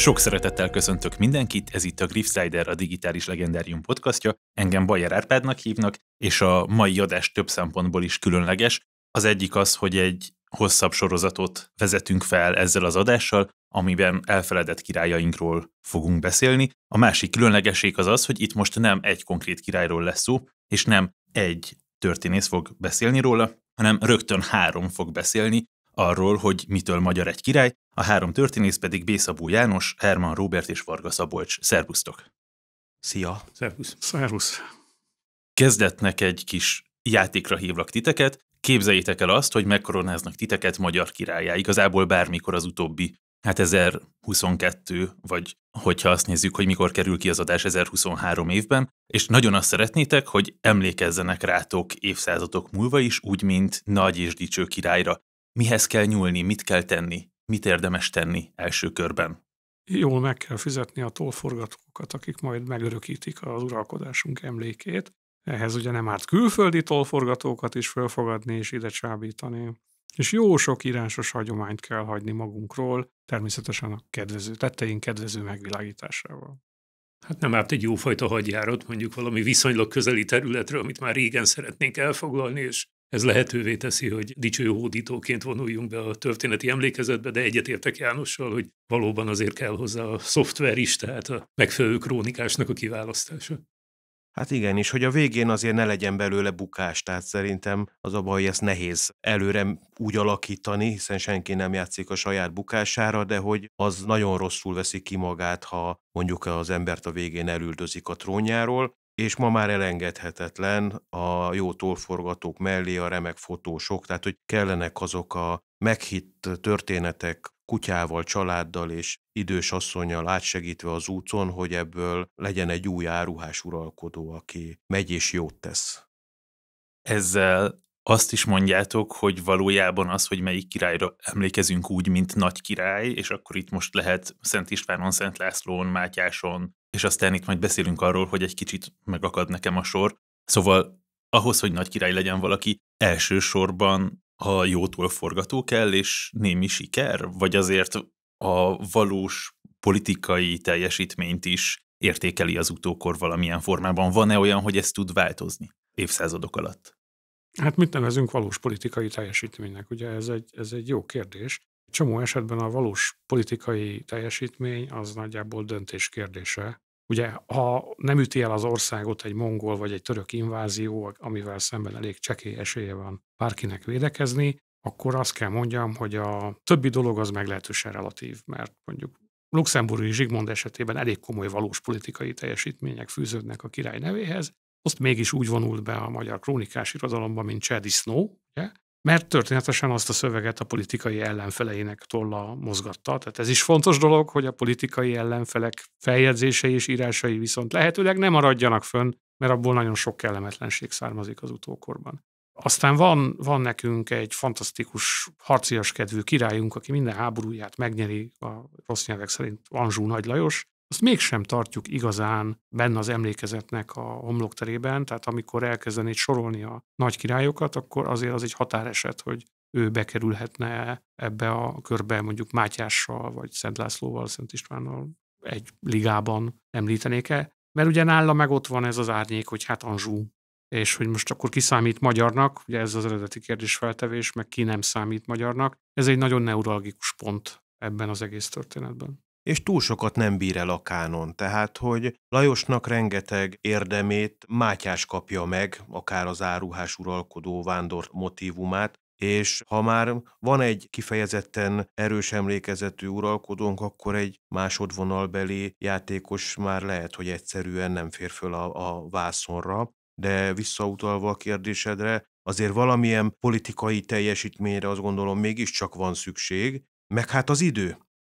Sok szeretettel köszöntök mindenkit, ez itt a Griffsider, a Digitális Legendárium podcastja. Engem Bajer Árpádnak hívnak, és a mai adás több szempontból is különleges. Az egyik az, hogy egy hosszabb sorozatot vezetünk fel ezzel az adással, amiben elfeledett királyainkról fogunk beszélni. A másik különlegeség az az, hogy itt most nem egy konkrét királyról lesz szó, és nem egy történész fog beszélni róla, hanem rögtön három fog beszélni, arról, hogy mitől magyar egy király, a három történész pedig Bészabó János, Herman Róbert és Varga Szabolcs. Szervusztok! Szia! Szervusz! Szervusz! Kezdetnek egy kis játékra hívlak titeket. Képzeljétek el azt, hogy megkoronáznak titeket magyar királyá. Igazából bármikor az utóbbi, hát 1022, vagy hogyha azt nézzük, hogy mikor kerül ki az adás 1023 évben, és nagyon azt szeretnétek, hogy emlékezzenek rátok évszázadok múlva is, úgy, mint nagy és dicső királyra. Mihez kell nyúlni, mit kell tenni, mit érdemes tenni első körben? Jól meg kell fizetni a tolforgatókat, akik majd megörökítik az uralkodásunk emlékét. Ehhez ugye nem árt külföldi tolforgatókat is fölfogadni és ide csábítani. És jó sok írásos hagyományt kell hagyni magunkról, természetesen a kedvező tetteink kedvező megvilágításával. Hát nem árt egy jófajta hagyjárat, mondjuk valami viszonylag közeli területre, amit már régen szeretnénk elfoglalni, és ez lehetővé teszi, hogy dicső hódítóként vonuljunk be a történeti emlékezetbe, de egyetértek Jánossal, hogy valóban azért kell hozzá a szoftver is, tehát a megfelelő krónikásnak a kiválasztása. Hát igen, és hogy a végén azért ne legyen belőle bukás, tehát szerintem az a baj, hogy ezt nehéz előre úgy alakítani, hiszen senki nem játszik a saját bukására, de hogy az nagyon rosszul veszi ki magát, ha mondjuk az embert a végén elüldözik a trónjáról, és ma már elengedhetetlen a jó tolforgatók mellé a remek fotósok, tehát hogy kellenek azok a meghitt történetek kutyával, családdal és idős asszonyjal átsegítve az úton, hogy ebből legyen egy új áruhás uralkodó, aki megy és jót tesz. Ezzel azt is mondjátok, hogy valójában az, hogy melyik királyra emlékezünk úgy, mint nagy király, és akkor itt most lehet Szent Istvánon, Szent Lászlón, Mátyáson, és aztán itt majd beszélünk arról, hogy egy kicsit megakad nekem a sor. Szóval ahhoz, hogy nagy király legyen valaki, elsősorban a jótól forgató kell, és némi siker, vagy azért a valós politikai teljesítményt is értékeli az utókor valamilyen formában. Van-e olyan, hogy ez tud változni évszázadok alatt? Hát mit nevezünk valós politikai teljesítménynek? Ugye ez egy, ez egy jó kérdés. Csomó esetben a valós politikai teljesítmény az nagyjából döntés kérdése. Ugye, ha nem üti el az országot egy mongol vagy egy török invázió, amivel szemben elég csekély esélye van bárkinek védekezni, akkor azt kell mondjam, hogy a többi dolog az meglehetősen relatív, mert mondjuk Luxemburgi Zsigmond esetében elég komoly valós politikai teljesítmények fűződnek a király nevéhez, azt mégis úgy vonult be a magyar krónikás irodalomban, mint Cseh Snow, ugye? mert történetesen azt a szöveget a politikai ellenfeleinek tolla mozgatta. Tehát ez is fontos dolog, hogy a politikai ellenfelek feljegyzései és írásai viszont lehetőleg nem maradjanak fönn, mert abból nagyon sok kellemetlenség származik az utókorban. Aztán van, van nekünk egy fantasztikus, harcias kedvű királyunk, aki minden háborúját megnyeri, a rossz nyelvek szerint Anzsú Nagy Lajos, azt mégsem tartjuk igazán benne az emlékezetnek a homlokterében, tehát amikor elkezdenéd sorolni a nagy királyokat, akkor azért az egy határeset, hogy ő bekerülhetne ebbe a körbe mondjuk Mátyással, vagy Szent Lászlóval, Szent Istvánnal egy ligában említenéke, Mert ugye nála meg ott van ez az árnyék, hogy hát Anzsú, és hogy most akkor kiszámít magyarnak, ugye ez az eredeti kérdésfeltevés, meg ki nem számít magyarnak, ez egy nagyon neuralgikus pont ebben az egész történetben és túl sokat nem bír el a kánon, tehát hogy Lajosnak rengeteg érdemét Mátyás kapja meg, akár az áruhás uralkodó vándor motivumát, és ha már van egy kifejezetten erős emlékezetű uralkodónk, akkor egy másodvonalbeli játékos már lehet, hogy egyszerűen nem fér föl a, a vászonra. De visszautalva a kérdésedre, azért valamilyen politikai teljesítményre azt gondolom mégiscsak van szükség, meg hát az idő.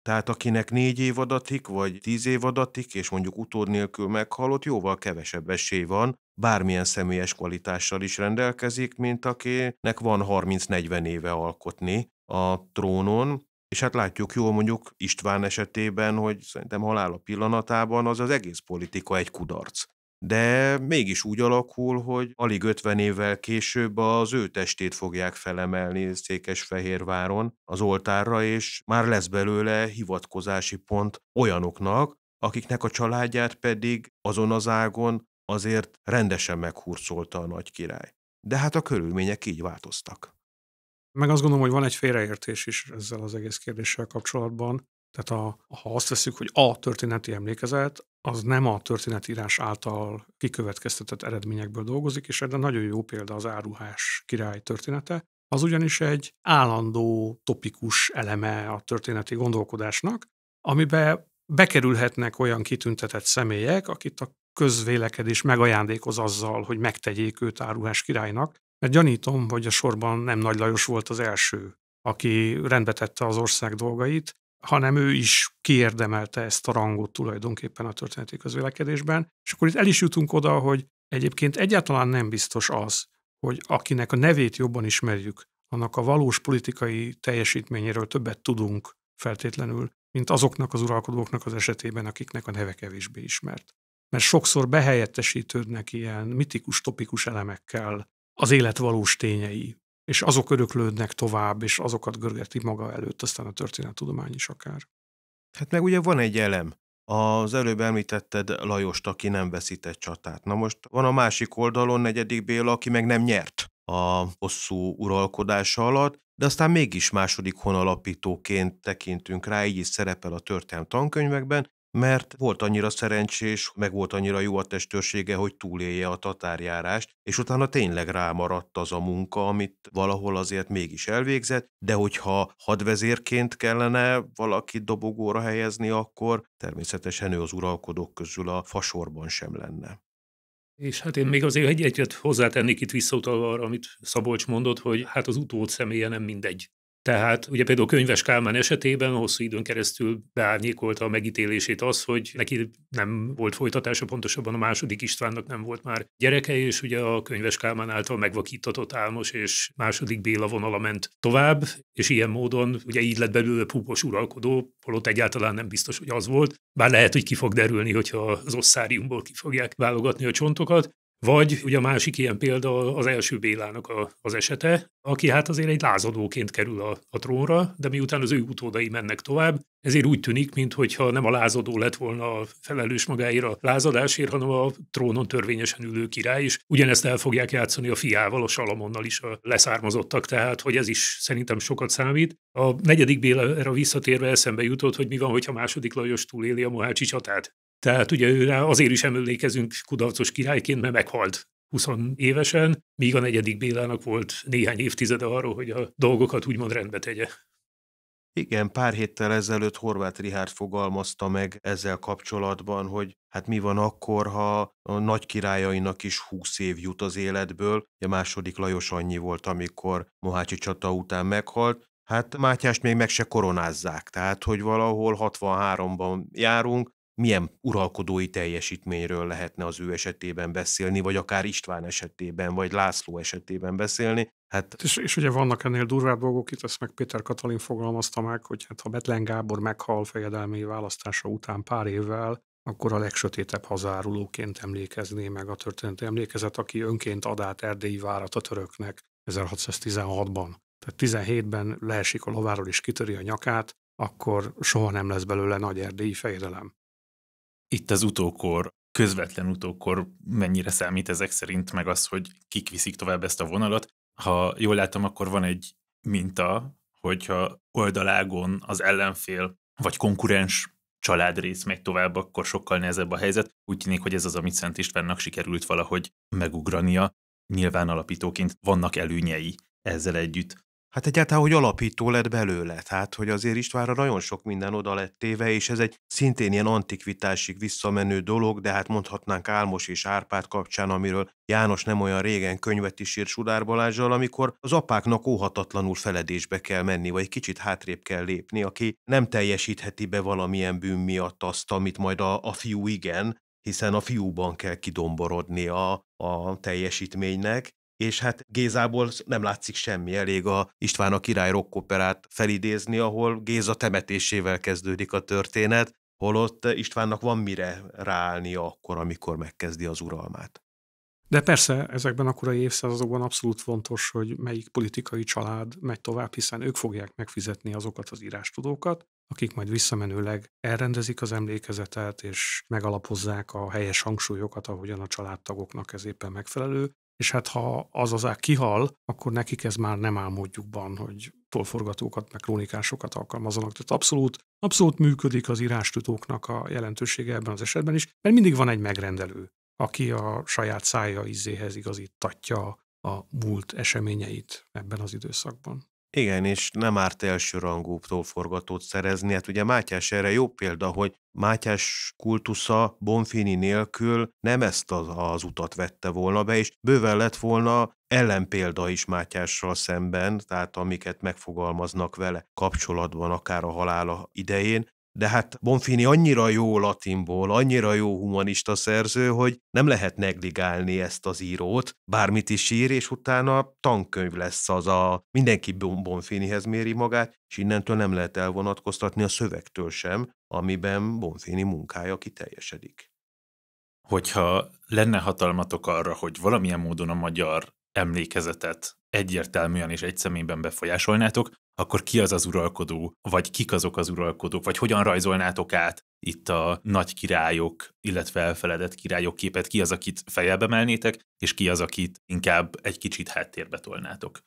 Tehát akinek négy év adatik, vagy tíz év adatik, és mondjuk utód nélkül meghalott, jóval kevesebb esély van, bármilyen személyes kvalitással is rendelkezik, mint akinek van 30-40 éve alkotni a trónon, és hát látjuk jól mondjuk István esetében, hogy szerintem halála pillanatában az az egész politika egy kudarc de mégis úgy alakul, hogy alig 50 évvel később az ő testét fogják felemelni Székesfehérváron az oltárra, és már lesz belőle hivatkozási pont olyanoknak, akiknek a családját pedig azon az ágon azért rendesen meghurcolta a nagy király. De hát a körülmények így változtak. Meg azt gondolom, hogy van egy félreértés is ezzel az egész kérdéssel kapcsolatban. Tehát a, ha azt veszük, hogy a történeti emlékezet, az nem a történetírás által kikövetkeztetett eredményekből dolgozik, és erre nagyon jó példa az áruhás király története, az ugyanis egy állandó topikus eleme a történeti gondolkodásnak, amibe bekerülhetnek olyan kitüntetett személyek, akit a közvélekedés megajándékoz azzal, hogy megtegyék őt áruhás királynak, mert gyanítom, hogy a sorban nem Nagy Lajos volt az első, aki rendbe tette az ország dolgait, hanem ő is kiérdemelte ezt a rangot tulajdonképpen a történeti közvélekedésben. És akkor itt el is jutunk oda, hogy egyébként egyáltalán nem biztos az, hogy akinek a nevét jobban ismerjük, annak a valós politikai teljesítményéről többet tudunk feltétlenül, mint azoknak az uralkodóknak az esetében, akiknek a neve kevésbé ismert. Mert sokszor behelyettesítődnek ilyen mitikus, topikus elemekkel az élet valós tényei, és azok öröklődnek tovább, és azokat görgeti maga előtt, aztán a történettudomány is akár. Hát meg ugye van egy elem, az előbb említetted Lajost, aki nem veszített csatát. Na most van a másik oldalon negyedik Béla, aki meg nem nyert a hosszú uralkodása alatt, de aztán mégis második honalapítóként tekintünk rá, így is szerepel a történelmi tankönyvekben, mert volt annyira szerencsés, meg volt annyira jó a testőrsége, hogy túlélje a tatárjárást, és utána tényleg rámaradt az a munka, amit valahol azért mégis elvégzett, de hogyha hadvezérként kellene valakit dobogóra helyezni, akkor természetesen ő az uralkodók közül a fasorban sem lenne. És hát én még azért egy egyet hozzátennék itt visszautalva arra, amit Szabolcs mondott, hogy hát az utód személye nem mindegy. Tehát ugye például Könyves Kálmán esetében hosszú időn keresztül beárnyékolta a megítélését az, hogy neki nem volt folytatása, pontosabban a második Istvánnak nem volt már gyereke, és ugye a Könyves Kálmán által megvakítatott Álmos és második Béla vonala ment tovább, és ilyen módon ugye így lett belőle púpos uralkodó, holott egyáltalán nem biztos, hogy az volt, bár lehet, hogy ki fog derülni, hogyha az osszáriumból ki fogják válogatni a csontokat, vagy ugye a másik ilyen példa az első Bélának a, az esete, aki hát azért egy lázadóként kerül a, a trónra, de miután az ő utódai mennek tovább, ezért úgy tűnik, mintha nem a lázadó lett volna a felelős magáért a lázadásért, hanem a trónon törvényesen ülő király, is, ugyanezt el fogják játszani a fiával, a Salamonnal is a leszármazottak, tehát hogy ez is szerintem sokat számít. A negyedik erre visszatérve eszembe jutott, hogy mi van, hogyha második Lajos túléli a Mohácsi csatát. Tehát ugye őre azért is emlékezünk kudarcos királyként, mert meghalt 20 évesen, míg a negyedik Bélának volt néhány évtizede arról, hogy a dolgokat úgymond rendbe tegye. Igen, pár héttel ezelőtt Horváth Rihárd fogalmazta meg ezzel kapcsolatban, hogy hát mi van akkor, ha a nagy királyainak is húsz év jut az életből, a második Lajos annyi volt, amikor Mohácsi csata után meghalt, hát Mátyást még meg se koronázzák, tehát hogy valahol 63-ban járunk, milyen uralkodói teljesítményről lehetne az ő esetében beszélni, vagy akár István esetében, vagy László esetében beszélni. Hát... És, és ugye vannak ennél durvább dolgok, itt ezt meg Péter Katalin fogalmazta meg, hogy hát ha Betlen Gábor meghal fejedelmi választása után pár évvel, akkor a legsötétebb hazárulóként emlékezné meg a történeti emlékezet, aki önként ad át erdélyi várat a töröknek 1616-ban. Tehát 17-ben leesik a lováról és kitöri a nyakát, akkor soha nem lesz belőle nagy erdélyi fejedelem itt az utókor, közvetlen utókor mennyire számít ezek szerint, meg az, hogy kik viszik tovább ezt a vonalat. Ha jól látom, akkor van egy minta, hogyha oldalágon az ellenfél vagy konkurens családrész megy tovább, akkor sokkal nehezebb a helyzet. Úgy tűnik, hogy ez az, amit Szent Istvánnak sikerült valahogy megugrania. Nyilván alapítóként vannak előnyei ezzel együtt. Hát egyáltalán, hogy alapító lett belőle, tehát, hogy azért Istvánra nagyon sok minden oda lett téve, és ez egy szintén ilyen antikvitásig visszamenő dolog, de hát mondhatnánk Álmos és Árpád kapcsán, amiről János nem olyan régen könyvet is írt Sudár Balázsral, amikor az apáknak óhatatlanul feledésbe kell menni, vagy kicsit hátrébb kell lépni, aki nem teljesítheti be valamilyen bűn miatt azt, amit majd a, a fiú igen, hiszen a fiúban kell kidomborodni a, a teljesítménynek, és hát Gézából nem látszik semmi, elég a István a király rockoperát felidézni, ahol Géza temetésével kezdődik a történet, holott Istvánnak van mire ráállni akkor, amikor megkezdi az uralmát. De persze ezekben a korai évszázadokban abszolút fontos, hogy melyik politikai család megy tovább, hiszen ők fogják megfizetni azokat az írástudókat, akik majd visszamenőleg elrendezik az emlékezetet, és megalapozzák a helyes hangsúlyokat, ahogyan a családtagoknak ez éppen megfelelő, és hát ha az az kihal, akkor nekik ez már nem álmodjukban, hogy tolforgatókat, meg krónikásokat alkalmazanak. Tehát abszolút, abszolút működik az írástudóknak a jelentősége ebben az esetben is, mert mindig van egy megrendelő, aki a saját szája izéhez igazítatja a múlt eseményeit ebben az időszakban. Igen, és nem árt rangú forgatót szerezni. Hát ugye Mátyás erre jó példa, hogy Mátyás kultusza Bonfini nélkül nem ezt az, az utat vette volna be, és bőven lett volna ellenpélda is Mátyással szemben, tehát amiket megfogalmaznak vele kapcsolatban, akár a halála idején, de hát Bonfini annyira jó latinból, annyira jó humanista szerző, hogy nem lehet negligálni ezt az írót, bármit is ír, és utána tankönyv lesz az a mindenki Bonfinihez méri magát, és innentől nem lehet elvonatkoztatni a szövegtől sem, amiben Bonfini munkája kiteljesedik. Hogyha lenne hatalmatok arra, hogy valamilyen módon a magyar emlékezetet egyértelműen és egy személyben befolyásolnátok, akkor ki az az uralkodó, vagy kik azok az uralkodók, vagy hogyan rajzolnátok át itt a nagy királyok, illetve elfeledett királyok képet, ki az, akit fejelbe emelnétek, és ki az, akit inkább egy kicsit háttérbe tolnátok.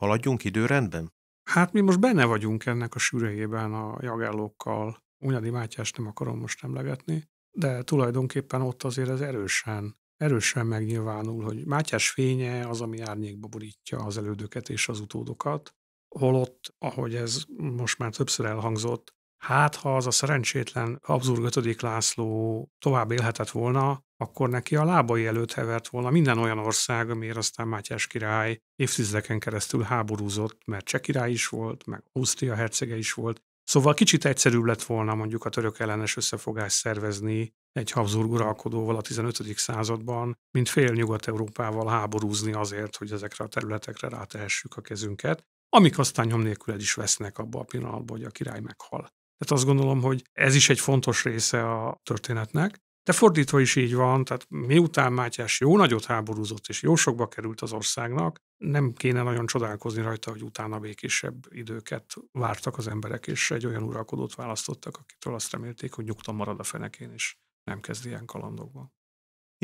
Haladjunk időrendben? Hát mi most benne vagyunk ennek a sűrűjében a jagállókkal. Unyadi Mátyást nem akarom most emlegetni, de tulajdonképpen ott azért ez erősen erősen megnyilvánul, hogy Mátyás fénye az, ami árnyékba borítja az elődöket és az utódokat, holott, ahogy ez most már többször elhangzott, hát ha az a szerencsétlen Abzur 5. László tovább élhetett volna, akkor neki a lábai előtt hevert volna minden olyan ország, amiért aztán Mátyás király évtizedeken keresztül háborúzott, mert cseh király is volt, meg Ausztria hercege is volt, Szóval kicsit egyszerűbb lett volna mondjuk a török ellenes összefogást szervezni egy Habsburg uralkodóval a 15. században, mint fél Nyugat-Európával háborúzni azért, hogy ezekre a területekre rátehessük a kezünket, amik aztán nyom nélkül is vesznek abba a pillanatban, hogy a király meghal. Tehát azt gondolom, hogy ez is egy fontos része a történetnek, de fordítva is így van, tehát miután Mátyás jó nagyot háborúzott és jó sokba került az országnak, nem kéne nagyon csodálkozni rajta, hogy utána békésebb időket vártak az emberek, és egy olyan uralkodót választottak, akitől azt remélték, hogy nyugton marad a fenekén, és nem kezd ilyen kalandokba.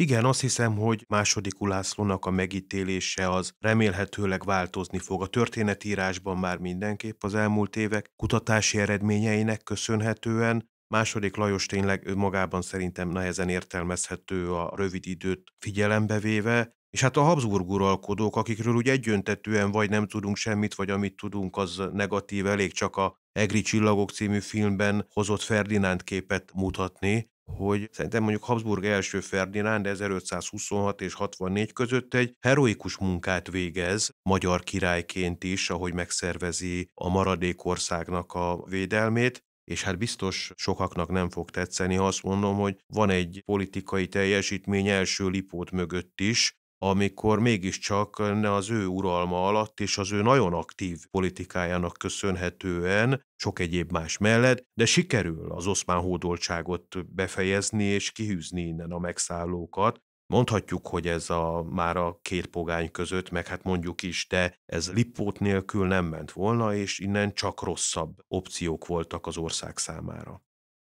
Igen, azt hiszem, hogy második Ulászlónak a megítélése az remélhetőleg változni fog. A történetírásban már mindenképp az elmúlt évek kutatási eredményeinek köszönhetően Második Lajos tényleg ő magában szerintem nehezen értelmezhető a rövid időt figyelembe véve, és hát a Habsburg uralkodók, akikről úgy egyöntetően vagy nem tudunk semmit, vagy amit tudunk, az negatív, elég csak a Egri Csillagok című filmben hozott Ferdinánd képet mutatni, hogy szerintem mondjuk Habsburg első Ferdinánd 1526 és 64 között egy heroikus munkát végez, magyar királyként is, ahogy megszervezi a maradék országnak a védelmét, és hát biztos sokaknak nem fog tetszeni, ha azt mondom, hogy van egy politikai teljesítmény első lipót mögött is, amikor mégiscsak ne az ő uralma alatt és az ő nagyon aktív politikájának köszönhetően, sok egyéb más mellett, de sikerül az oszmán hódoltságot befejezni és kihűzni innen a megszállókat, Mondhatjuk, hogy ez a, már a két pogány között, meg hát mondjuk is, de ez Lippót nélkül nem ment volna, és innen csak rosszabb opciók voltak az ország számára.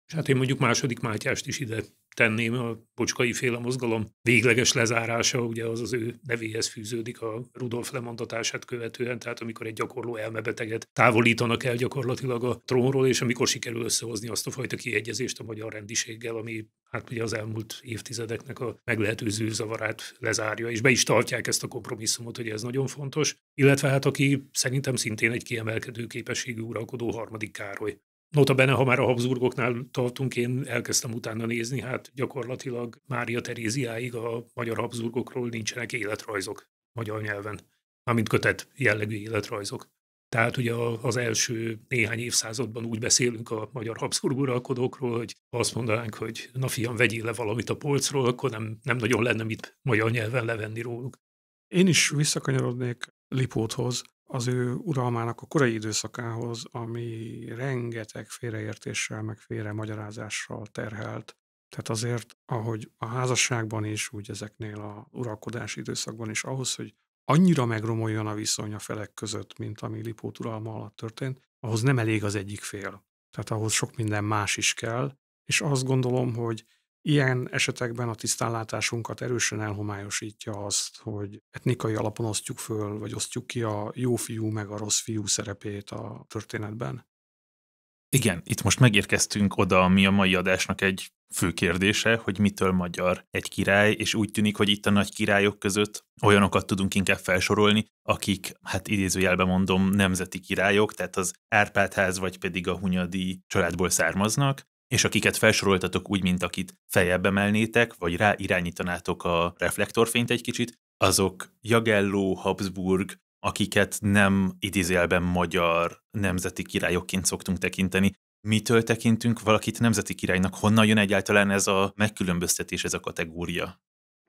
És hát én mondjuk második Mátyást is ide tenném a bocskai féle mozgalom végleges lezárása, ugye az az ő nevéhez fűződik a Rudolf lemondatását követően, tehát amikor egy gyakorló elmebeteget távolítanak el gyakorlatilag a trónról, és amikor sikerül összehozni azt a fajta kiegyezést a magyar rendiséggel, ami hát ugye az elmúlt évtizedeknek a meglehető zűrzavarát lezárja, és be is tartják ezt a kompromisszumot, hogy ez nagyon fontos. Illetve hát aki szerintem szintén egy kiemelkedő képességű uralkodó harmadik Károly, Nota bene, ha már a Habsburgoknál tartunk, én elkezdtem utána nézni, hát gyakorlatilag Mária Teréziáig a magyar Habsburgokról nincsenek életrajzok magyar nyelven, mármint kötet jellegű életrajzok. Tehát ugye az első néhány évszázadban úgy beszélünk a magyar Habsburg uralkodókról, hogy azt mondanánk, hogy na fiam, vegyél le valamit a polcról, akkor nem, nem nagyon lenne mit magyar nyelven levenni róluk. Én is visszakanyarodnék Lipóthoz, az ő uralmának a korai időszakához, ami rengeteg félreértéssel, meg félre magyarázással terhelt. Tehát azért, ahogy a házasságban is, úgy ezeknél a uralkodási időszakban is, ahhoz, hogy annyira megromoljon a viszony a felek között, mint ami Lipót uralma alatt történt, ahhoz nem elég az egyik fél. Tehát ahhoz sok minden más is kell, és azt gondolom, hogy Ilyen esetekben a tisztánlátásunkat erősen elhomályosítja azt, hogy etnikai alapon osztjuk föl, vagy osztjuk ki a jó fiú meg a rossz fiú szerepét a történetben. Igen, itt most megérkeztünk oda, ami a mai adásnak egy fő kérdése, hogy mitől magyar egy király, és úgy tűnik, hogy itt a nagy királyok között olyanokat tudunk inkább felsorolni, akik, hát idézőjelben mondom, nemzeti királyok, tehát az Árpádház vagy pedig a Hunyadi családból származnak, és akiket felsoroltatok úgy, mint akit feljebb emelnétek, vagy rá irányítanátok a reflektorfényt egy kicsit, azok Jagelló, Habsburg, akiket nem idézélben magyar nemzeti királyokként szoktunk tekinteni. Mitől tekintünk valakit nemzeti királynak? Honnan jön egyáltalán ez a megkülönböztetés, ez a kategória?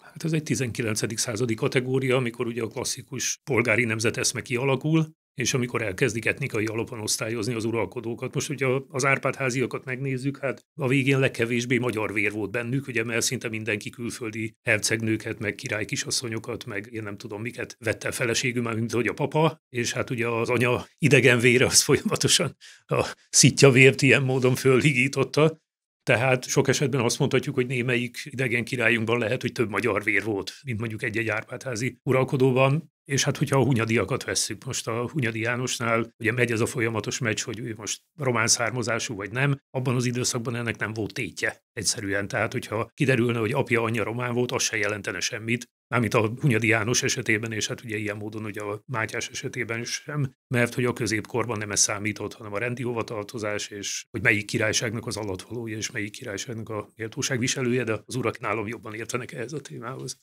Hát ez egy 19. századi kategória, amikor ugye a klasszikus polgári nemzeteszme kialakul, és amikor elkezdik etnikai alapon osztályozni az uralkodókat. Most ugye az Árpád-háziakat megnézzük, hát a végén legkevésbé magyar vér volt bennük, ugye mert szinte mindenki külföldi hercegnőket, meg király kisasszonyokat, meg én nem tudom miket vette feleségül, már mint hogy a papa, és hát ugye az anya idegen vére az folyamatosan a szitja vért ilyen módon fölhigította, tehát sok esetben azt mondhatjuk, hogy némelyik idegen királyunkban lehet, hogy több magyar vér volt, mint mondjuk egy-egy árpádházi uralkodóban. És hát, hogyha a hunyadiakat vesszük, most a Hunyadi Jánosnál ugye megy ez a folyamatos meccs, hogy ő most román származású vagy nem, abban az időszakban ennek nem volt tétje egyszerűen. Tehát, hogyha kiderülne, hogy apja anyja román volt, az se jelentene semmit, mármint a Hunyadi János esetében, és hát ugye ilyen módon ugye a Mátyás esetében sem, mert hogy a középkorban nem ez számított, hanem a rendi hovatartozás, és hogy melyik királyságnak az alatvalója, és melyik királyságnak a méltóságviselője, de az urak nálam jobban értenek ehhez a témához.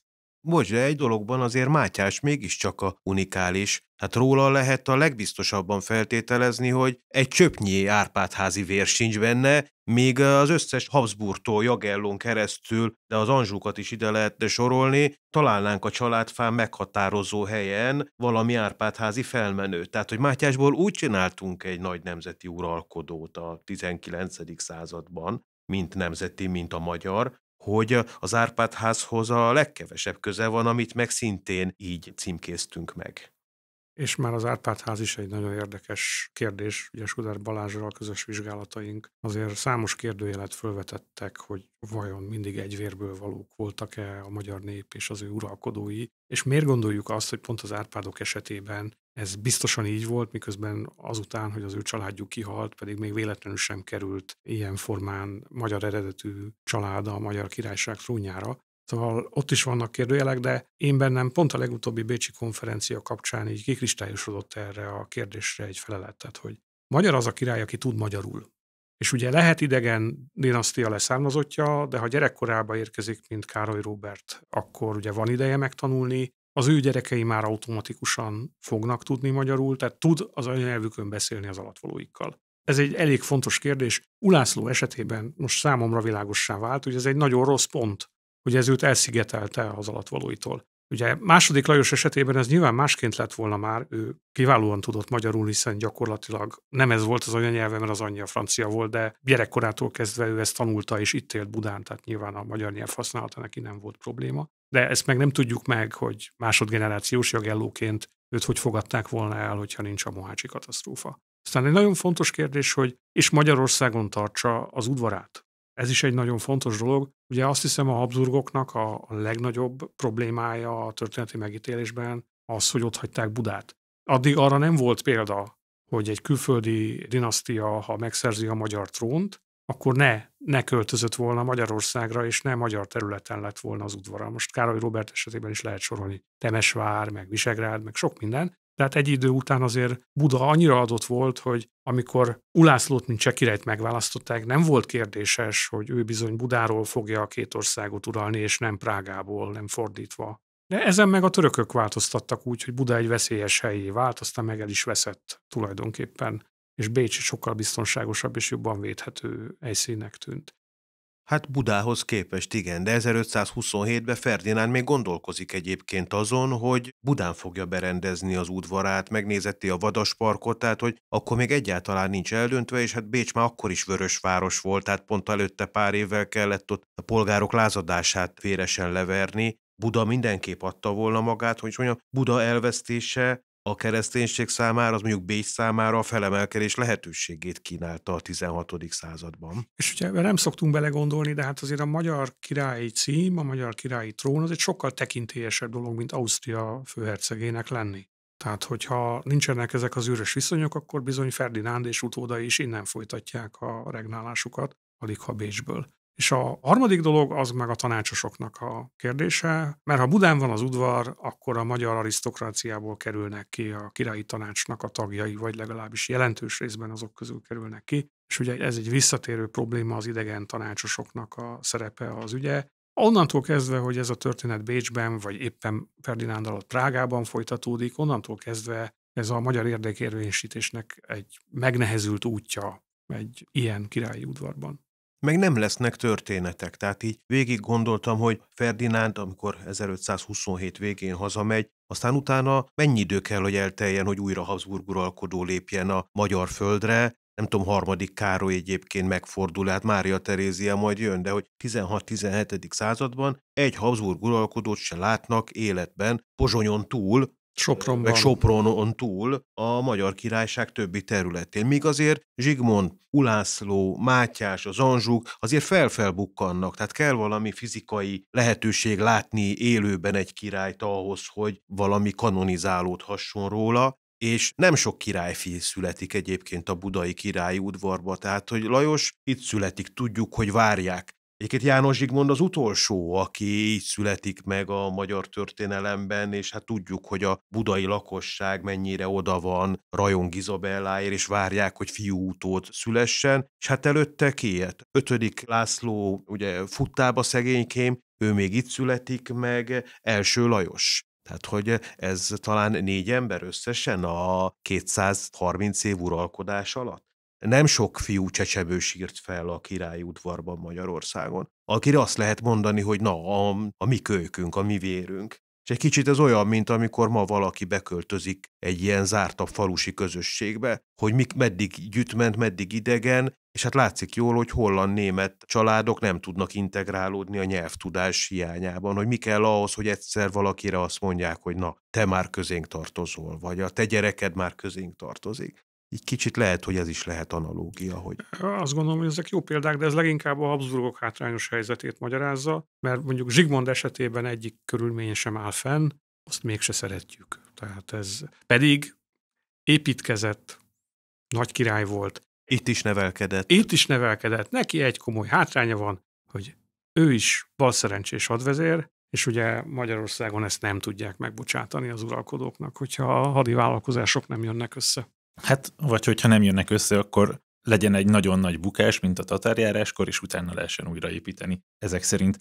Bocs, de egy dologban azért Mátyás mégiscsak a unikális. Hát róla lehet a legbiztosabban feltételezni, hogy egy csöpnyi árpátházi vér sincs benne, még az összes Habsburgtól Jagellon keresztül, de az Anzsúkat is ide lehetne sorolni, találnánk a családfán meghatározó helyen valami árpátházi felmenő. Tehát, hogy Mátyásból úgy csináltunk egy nagy nemzeti uralkodót a 19. században, mint nemzeti, mint a magyar, hogy az Árpád házhoz a legkevesebb köze van, amit meg szintén így címkéztünk meg. És már az Árpád ház is egy nagyon érdekes kérdés. Ugye Sudár Balázsral közös vizsgálataink azért számos kérdőjelet felvetettek, hogy vajon mindig egy vérből valók voltak-e a magyar nép és az ő uralkodói, és miért gondoljuk azt, hogy pont az Árpádok esetében ez biztosan így volt, miközben azután, hogy az ő családjuk kihalt, pedig még véletlenül sem került ilyen formán magyar eredetű család a magyar királyság trónjára. Szóval ott is vannak kérdőjelek, de én bennem pont a legutóbbi Bécsi konferencia kapcsán így kikristályosodott erre a kérdésre egy feleletet, hogy magyar az a király, aki tud magyarul. És ugye lehet idegen dinasztia leszármazottja, de ha gyerekkorába érkezik, mint Károly Róbert, akkor ugye van ideje megtanulni, az ő gyerekei már automatikusan fognak tudni magyarul, tehát tud az anyanyelvükön beszélni az alattvalóikkal. Ez egy elég fontos kérdés. Ulászló esetében most számomra világossá vált, hogy ez egy nagyon rossz pont, hogy ez őt elszigetelte az alattvalóitól. Ugye második Lajos esetében ez nyilván másként lett volna már, ő kiválóan tudott magyarul, hiszen gyakorlatilag nem ez volt az anyanyelve, mert az anyja francia volt, de gyerekkorától kezdve ő ezt tanulta és itt élt Budán, tehát nyilván a magyar nyelv használata neki nem volt probléma de ezt meg nem tudjuk meg, hogy másodgenerációs jagellóként őt hogy fogadták volna el, hogyha nincs a Mohácsi katasztrófa. Aztán egy nagyon fontos kérdés, hogy és Magyarországon tartsa az udvarát. Ez is egy nagyon fontos dolog. Ugye azt hiszem a Habsburgoknak a, legnagyobb problémája a történeti megítélésben az, hogy ott hagyták Budát. Addig arra nem volt példa, hogy egy külföldi dinasztia, ha megszerzi a magyar trónt, akkor ne, ne költözött volna Magyarországra, és ne magyar területen lett volna az udvara. Most Károly Robert esetében is lehet sorolni Temesvár, meg Visegrád, meg sok minden. Tehát egy idő után azért Buda annyira adott volt, hogy amikor Ulászlót, mint Csekirejt megválasztották, nem volt kérdéses, hogy ő bizony Budáról fogja a két országot uralni, és nem Prágából, nem fordítva. De ezen meg a törökök változtattak úgy, hogy Buda egy veszélyes helyé vált, aztán meg el is veszett tulajdonképpen és Bécs sokkal biztonságosabb és jobban védhető helyszínnek tűnt. Hát Budához képest igen, de 1527-ben Ferdinánd még gondolkozik egyébként azon, hogy Budán fogja berendezni az udvarát, megnézeti a vadasparkot, tehát hogy akkor még egyáltalán nincs eldöntve, és hát Bécs már akkor is vörösváros volt, tehát pont előtte pár évvel kellett ott a polgárok lázadását véresen leverni, Buda mindenképp adta volna magát, hogy mondjam, Buda elvesztése a kereszténység számára, az mondjuk Bécs számára a felemelkedés lehetőségét kínálta a 16. században. És ugye nem szoktunk belegondolni, de hát azért a magyar királyi cím, a magyar királyi trón az egy sokkal tekintélyesebb dolog, mint Ausztria főhercegének lenni. Tehát, hogyha nincsenek ezek az űrös viszonyok, akkor bizony Ferdinánd és utódai is innen folytatják a regnálásukat, alig ha Bécsből. És a harmadik dolog az meg a tanácsosoknak a kérdése, mert ha Budán van az udvar, akkor a magyar arisztokráciából kerülnek ki a királyi tanácsnak a tagjai, vagy legalábbis jelentős részben azok közül kerülnek ki. És ugye ez egy visszatérő probléma az idegen tanácsosoknak a szerepe az ügye. Onnantól kezdve, hogy ez a történet Bécsben, vagy éppen Ferdinánd alatt Prágában folytatódik, onnantól kezdve ez a magyar érdekérvényesítésnek egy megnehezült útja egy ilyen királyi udvarban meg nem lesznek történetek. Tehát így végig gondoltam, hogy Ferdinánd, amikor 1527 végén hazamegy, aztán utána mennyi idő kell, hogy elteljen, hogy újra Habsburg uralkodó lépjen a magyar földre, nem tudom, harmadik Károly egyébként megfordul, hát Mária Terézia majd jön, de hogy 16-17. században egy Habsburg uralkodót se látnak életben, Pozsonyon túl, Sopronban. meg Sopronon túl a Magyar Királyság többi területén. Míg azért Zsigmond, Ulászló, Mátyás, az Anzsuk azért felfelbukkannak, tehát kell valami fizikai lehetőség látni élőben egy királyt ahhoz, hogy valami kanonizálódhasson róla, és nem sok királyfi születik egyébként a budai királyi udvarba, tehát hogy Lajos itt születik, tudjuk, hogy várják. Egyébként János Zsigmond az utolsó, aki így születik meg a magyar történelemben, és hát tudjuk, hogy a budai lakosság mennyire oda van, rajong Izabelláért, és várják, hogy fiú utód szülessen, és hát előtte kiért. Hát ötödik László, ugye futtába szegénykém, ő még itt születik meg, első Lajos. Tehát, hogy ez talán négy ember összesen a 230 év uralkodás alatt nem sok fiú csecsebő sírt fel a király udvarban Magyarországon, akire azt lehet mondani, hogy na, a, a mi kölykünk, a mi vérünk. És egy kicsit ez olyan, mint amikor ma valaki beköltözik egy ilyen zártabb falusi közösségbe, hogy mik, meddig gyütment, meddig idegen, és hát látszik jól, hogy holland-német családok nem tudnak integrálódni a nyelvtudás hiányában, hogy mi kell ahhoz, hogy egyszer valakire azt mondják, hogy na, te már közénk tartozol, vagy a te gyereked már közénk tartozik így kicsit lehet, hogy ez is lehet analógia. Hogy... Azt gondolom, hogy ezek jó példák, de ez leginkább a Habsburgok hátrányos helyzetét magyarázza, mert mondjuk Zsigmond esetében egyik körülmény sem áll fenn, azt mégse szeretjük. Tehát ez pedig építkezett, nagy király volt. Itt is nevelkedett. Itt is nevelkedett. Neki egy komoly hátránya van, hogy ő is balszerencsés hadvezér, és ugye Magyarországon ezt nem tudják megbocsátani az uralkodóknak, hogyha a hadi vállalkozások nem jönnek össze. Hát, vagy hogyha nem jönnek össze, akkor legyen egy nagyon nagy bukás, mint a tatárjáráskor, és utána lehessen újraépíteni. Ezek szerint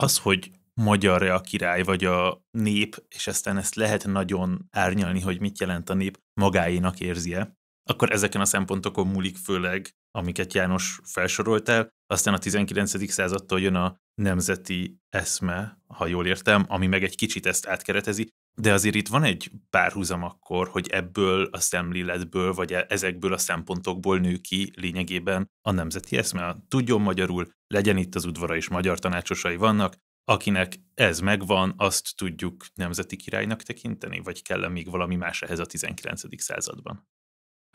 az, hogy magyar a király, vagy a nép, és aztán ezt lehet nagyon árnyalni, hogy mit jelent a nép, magáénak érzi-e, akkor ezeken a szempontokon múlik főleg, amiket János felsoroltál, aztán a 19. századtól jön a nemzeti eszme, ha jól értem, ami meg egy kicsit ezt átkeretezi, de azért itt van egy párhuzam akkor, hogy ebből a szemléletből, vagy e- ezekből a szempontokból nő ki lényegében a nemzeti eszme. Tudjon magyarul, legyen itt az udvara is magyar tanácsosai vannak, akinek ez megvan, azt tudjuk nemzeti királynak tekinteni, vagy kell -e még valami más ehhez a 19. században?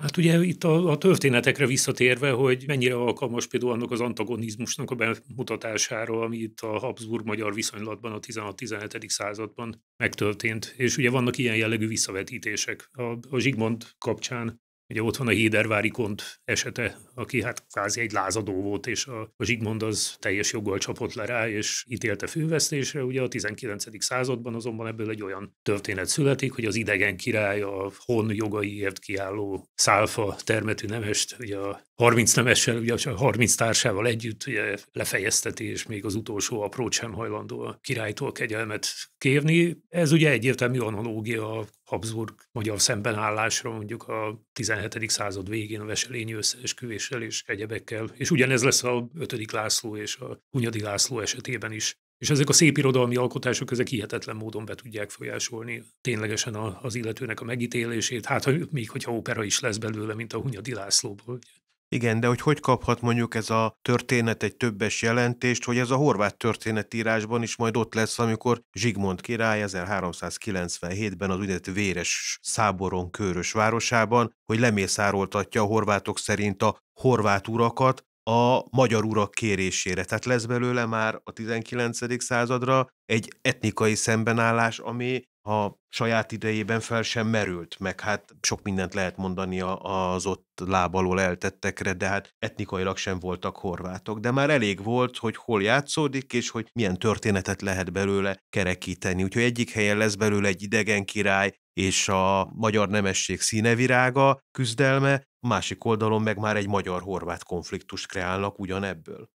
Hát ugye itt a, a történetekre visszatérve, hogy mennyire alkalmas például annak az antagonizmusnak a bemutatására, ami itt a Habsburg-magyar viszonylatban a 16-17. században megtörtént. És ugye vannak ilyen jellegű visszavetítések. A, a Zsigmond kapcsán Ugye ott van a Hédervári kont esete, aki hát kázi egy lázadó volt, és a, a Zsigmond az teljes joggal csapott le rá, és ítélte fővesztésre. Ugye a 19. században azonban ebből egy olyan történet születik, hogy az idegen király a hon jogaiért kiálló szálfa termetű nemest, ugye a 30 nemessel, ugye a 30 társával együtt ugye lefejezteti, és még az utolsó aprót sem hajlandó a királytól kegyelmet kérni. Ez ugye egyértelmű analógia a Habsburg magyar szembenállásra mondjuk a 17. század végén a veselényi összeesküvéssel és egyebekkel. És ugyanez lesz a 5. László és a Hunyadi László esetében is. És ezek a szép irodalmi alkotások, ezek hihetetlen módon be tudják folyásolni ténylegesen a, az illetőnek a megítélését, hát hogy, még hogyha opera is lesz belőle, mint a Hunyadi Lászlóból. Ugye. Igen, de hogy hogy kaphat mondjuk ez a történet egy többes jelentést, hogy ez a horvát történetírásban is majd ott lesz, amikor Zsigmond király 1397-ben az úgynevezett véres száboron körös városában, hogy lemészároltatja a horvátok szerint a horvát urakat, a magyar urak kérésére. Tehát lesz belőle már a 19. századra egy etnikai szembenállás, ami ha saját idejében fel sem merült, meg hát sok mindent lehet mondani az ott lábalól eltettekre, de hát etnikailag sem voltak horvátok, de már elég volt, hogy hol játszódik, és hogy milyen történetet lehet belőle kerekíteni. Úgyhogy egyik helyen lesz belőle egy idegen király, és a magyar nemesség színevirága, küzdelme, másik oldalon meg már egy magyar-horvát konfliktust kreálnak ugyanebből.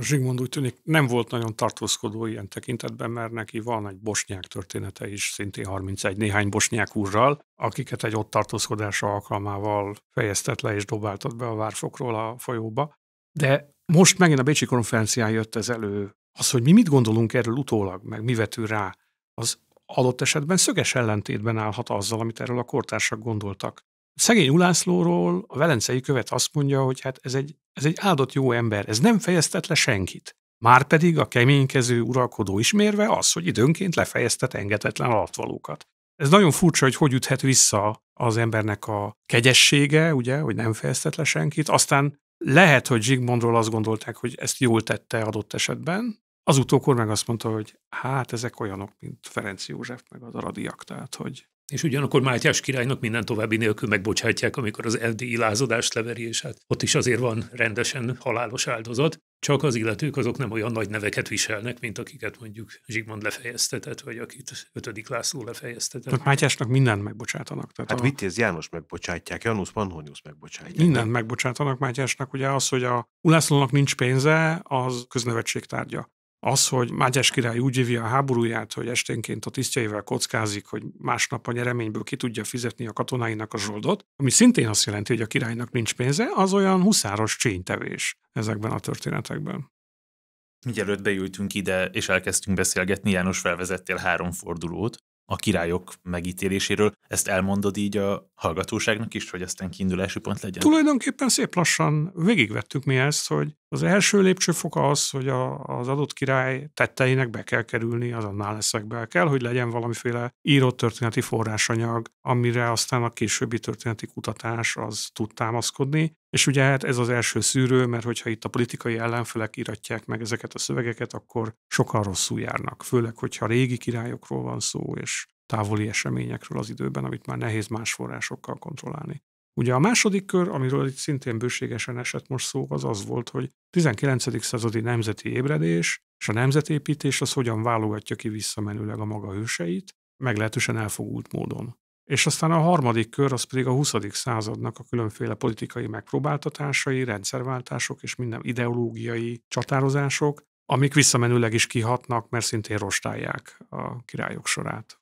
Zsigmond úgy tűnik nem volt nagyon tartózkodó ilyen tekintetben, mert neki van egy bosnyák története is, szintén 31 néhány bosnyák úrral, akiket egy ott tartózkodása alkalmával fejeztet le és dobáltott be a várfokról a folyóba. De most megint a Bécsi konferencián jött ez elő. Az, hogy mi mit gondolunk erről utólag, meg mi vető rá, az adott esetben szöges ellentétben állhat azzal, amit erről a kortársak gondoltak. Szegény Ulászlóról a velencei követ azt mondja, hogy hát ez egy, ez egy áldott jó ember, ez nem fejeztet le senkit. Márpedig a keménykező uralkodó ismérve az, hogy időnként lefejeztet engedetlen alattvalókat. Ez nagyon furcsa, hogy hogy üthet vissza az embernek a kegyessége, ugye, hogy nem fejeztet le senkit. Aztán lehet, hogy Zsigmondról azt gondolták, hogy ezt jól tette adott esetben, az utókor meg azt mondta, hogy hát ezek olyanok, mint Ferenc József, meg az aradiak, tehát hogy és ugyanakkor Mátyás királynak minden további nélkül megbocsátják, amikor az erdélyi lázadást leveri, és hát ott is azért van rendesen halálos áldozat, csak az illetők azok nem olyan nagy neveket viselnek, mint akiket mondjuk Zsigmond lefejeztetett, vagy akit ötödik László lefejeztetett. Tehát Mátyásnak mindent megbocsátanak. Tehát hát a... ez János megbocsátják, Janusz Panhonius megbocsátják. Mindent megbocsátanak Mátyásnak. Ugye az, hogy a Ulászlónak nincs pénze, az köznevetség tárgya. Az, hogy Mátyás király úgy hívja a háborúját, hogy esténként a tisztjeivel kockázik, hogy másnap a nyereményből ki tudja fizetni a katonáinak a zsoldot, ami szintén azt jelenti, hogy a királynak nincs pénze, az olyan huszáros csénytevés ezekben a történetekben. Mielőtt beültünk ide, és elkezdtünk beszélgetni, János felvezettél három fordulót a királyok megítéléséről. Ezt elmondod így a hallgatóságnak is, hogy aztán kiindulási pont legyen? Tulajdonképpen szép lassan végigvettük mi ezt, hogy az első lépcsőfok az, hogy a, az adott király tetteinek be kell kerülni, az annál leszekbe kell, hogy legyen valamiféle írott történeti forrásanyag, amire aztán a későbbi történeti kutatás az tud támaszkodni. És ugye hát ez az első szűrő, mert hogyha itt a politikai ellenfelek iratják meg ezeket a szövegeket, akkor sokan rosszul járnak, főleg, hogyha régi királyokról van szó, és távoli eseményekről az időben, amit már nehéz más forrásokkal kontrollálni. Ugye a második kör, amiről itt szintén bőségesen esett most szó, az az volt, hogy 19. századi nemzeti ébredés és a nemzetépítés az hogyan válogatja ki visszamenőleg a maga hőseit, meglehetősen elfogult módon. És aztán a harmadik kör, az pedig a 20. századnak a különféle politikai megpróbáltatásai, rendszerváltások és minden ideológiai csatározások, amik visszamenőleg is kihatnak, mert szintén rostálják a királyok sorát.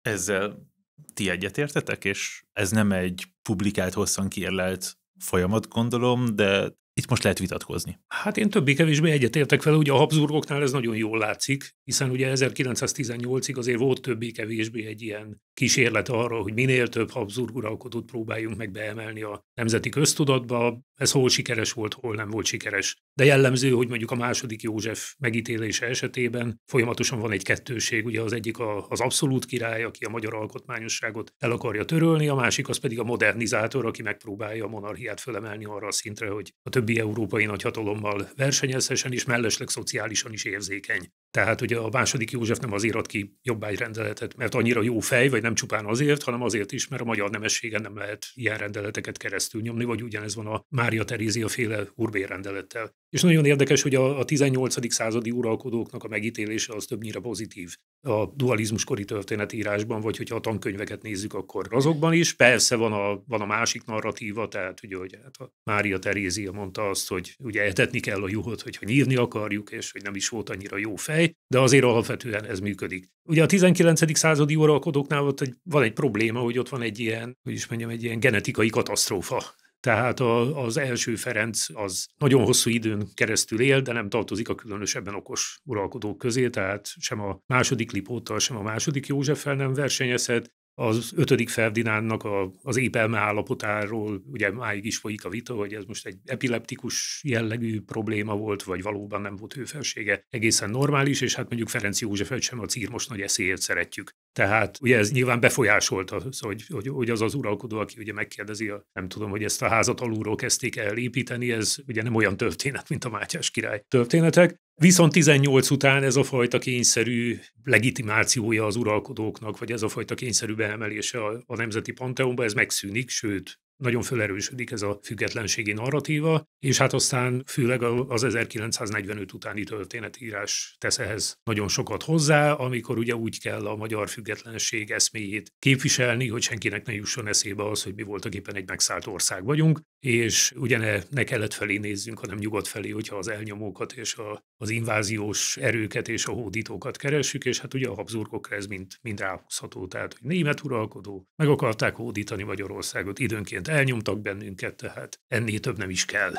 Ezzel ti egyetértetek, és ez nem egy publikált, hosszan kérlelt folyamat, gondolom, de itt most lehet vitatkozni. Hát én többé-kevésbé egyetértek vele, ugye a Habsburgoknál ez nagyon jól látszik, hiszen ugye 1918-ig azért volt többé-kevésbé egy ilyen kísérlet arra, hogy minél több Habsburg uralkodót próbáljunk meg beemelni a nemzeti köztudatba, ez hol sikeres volt, hol nem volt sikeres. De jellemző, hogy mondjuk a második József megítélése esetében folyamatosan van egy kettőség, ugye az egyik a, az abszolút király, aki a magyar alkotmányosságot el akarja törölni, a másik az pedig a modernizátor, aki megpróbálja a monarchiát fölemelni arra a szintre, hogy a többi európai nagyhatalommal versenyezhessen, és mellesleg szociálisan is érzékeny. Tehát ugye a második József nem azért ad ki jobbágyrendeletet, mert annyira jó fej, vagy nem csupán azért, hanem azért is, mert a magyar nemességen nem lehet ilyen rendeleteket keresztül nyomni, vagy ugyanez van a Mária Terézia féle urbérrendelettel. És nagyon érdekes, hogy a, 18. századi uralkodóknak a megítélése az többnyire pozitív a dualizmus dualizmuskori történetírásban, vagy hogyha a tankönyveket nézzük, akkor azokban is. Persze van a, van a másik narratíva, tehát ugye, hogy hát a Mária Terézia mond mondta azt, hogy ugye etetni kell a juhot, hogyha nyírni akarjuk, és hogy nem is volt annyira jó fej, de azért alapvetően ez működik. Ugye a 19. századi uralkodóknál ott egy, van egy probléma, hogy ott van egy ilyen, hogy is mondjam, egy ilyen genetikai katasztrófa. Tehát a, az első Ferenc az nagyon hosszú időn keresztül él, de nem tartozik a különösebben okos uralkodók közé, tehát sem a második Lipóttal, sem a második Józseffel nem versenyezhet, az ötödik Ferdinándnak a, az épelme állapotáról, ugye máig is folyik a vita, hogy ez most egy epileptikus jellegű probléma volt, vagy valóban nem volt hőfelsége egészen normális, és hát mondjuk Ferenc József sem a círmos nagy eszéért szeretjük. Tehát ugye ez nyilván befolyásolt az, hogy, hogy, hogy az az uralkodó, aki ugye megkérdezi, a, nem tudom, hogy ezt a házat alulról kezdték elépíteni, ez ugye nem olyan történet, mint a Mátyás király történetek. Viszont 18 után ez a fajta kényszerű legitimációja az uralkodóknak, vagy ez a fajta kényszerű beemelése a, a nemzeti panteonba, ez megszűnik, sőt, nagyon felerősödik ez a függetlenségi narratíva, és hát aztán főleg az 1945 utáni történetírás tesz ehhez nagyon sokat hozzá, amikor ugye úgy kell a magyar függetlenség eszméjét képviselni, hogy senkinek ne jusson eszébe az, hogy mi voltak éppen egy megszállt ország vagyunk, és ugye ne, ne kelet felé nézzünk, hanem nyugat felé, hogyha az elnyomókat és a, az inváziós erőket és a hódítókat keressük, és hát ugye a Habsburgokra ez mind, mind ráhúzható, tehát hogy német uralkodó, meg akarták hódítani Magyarországot időnként elnyomtak bennünket, tehát ennél több nem is kell.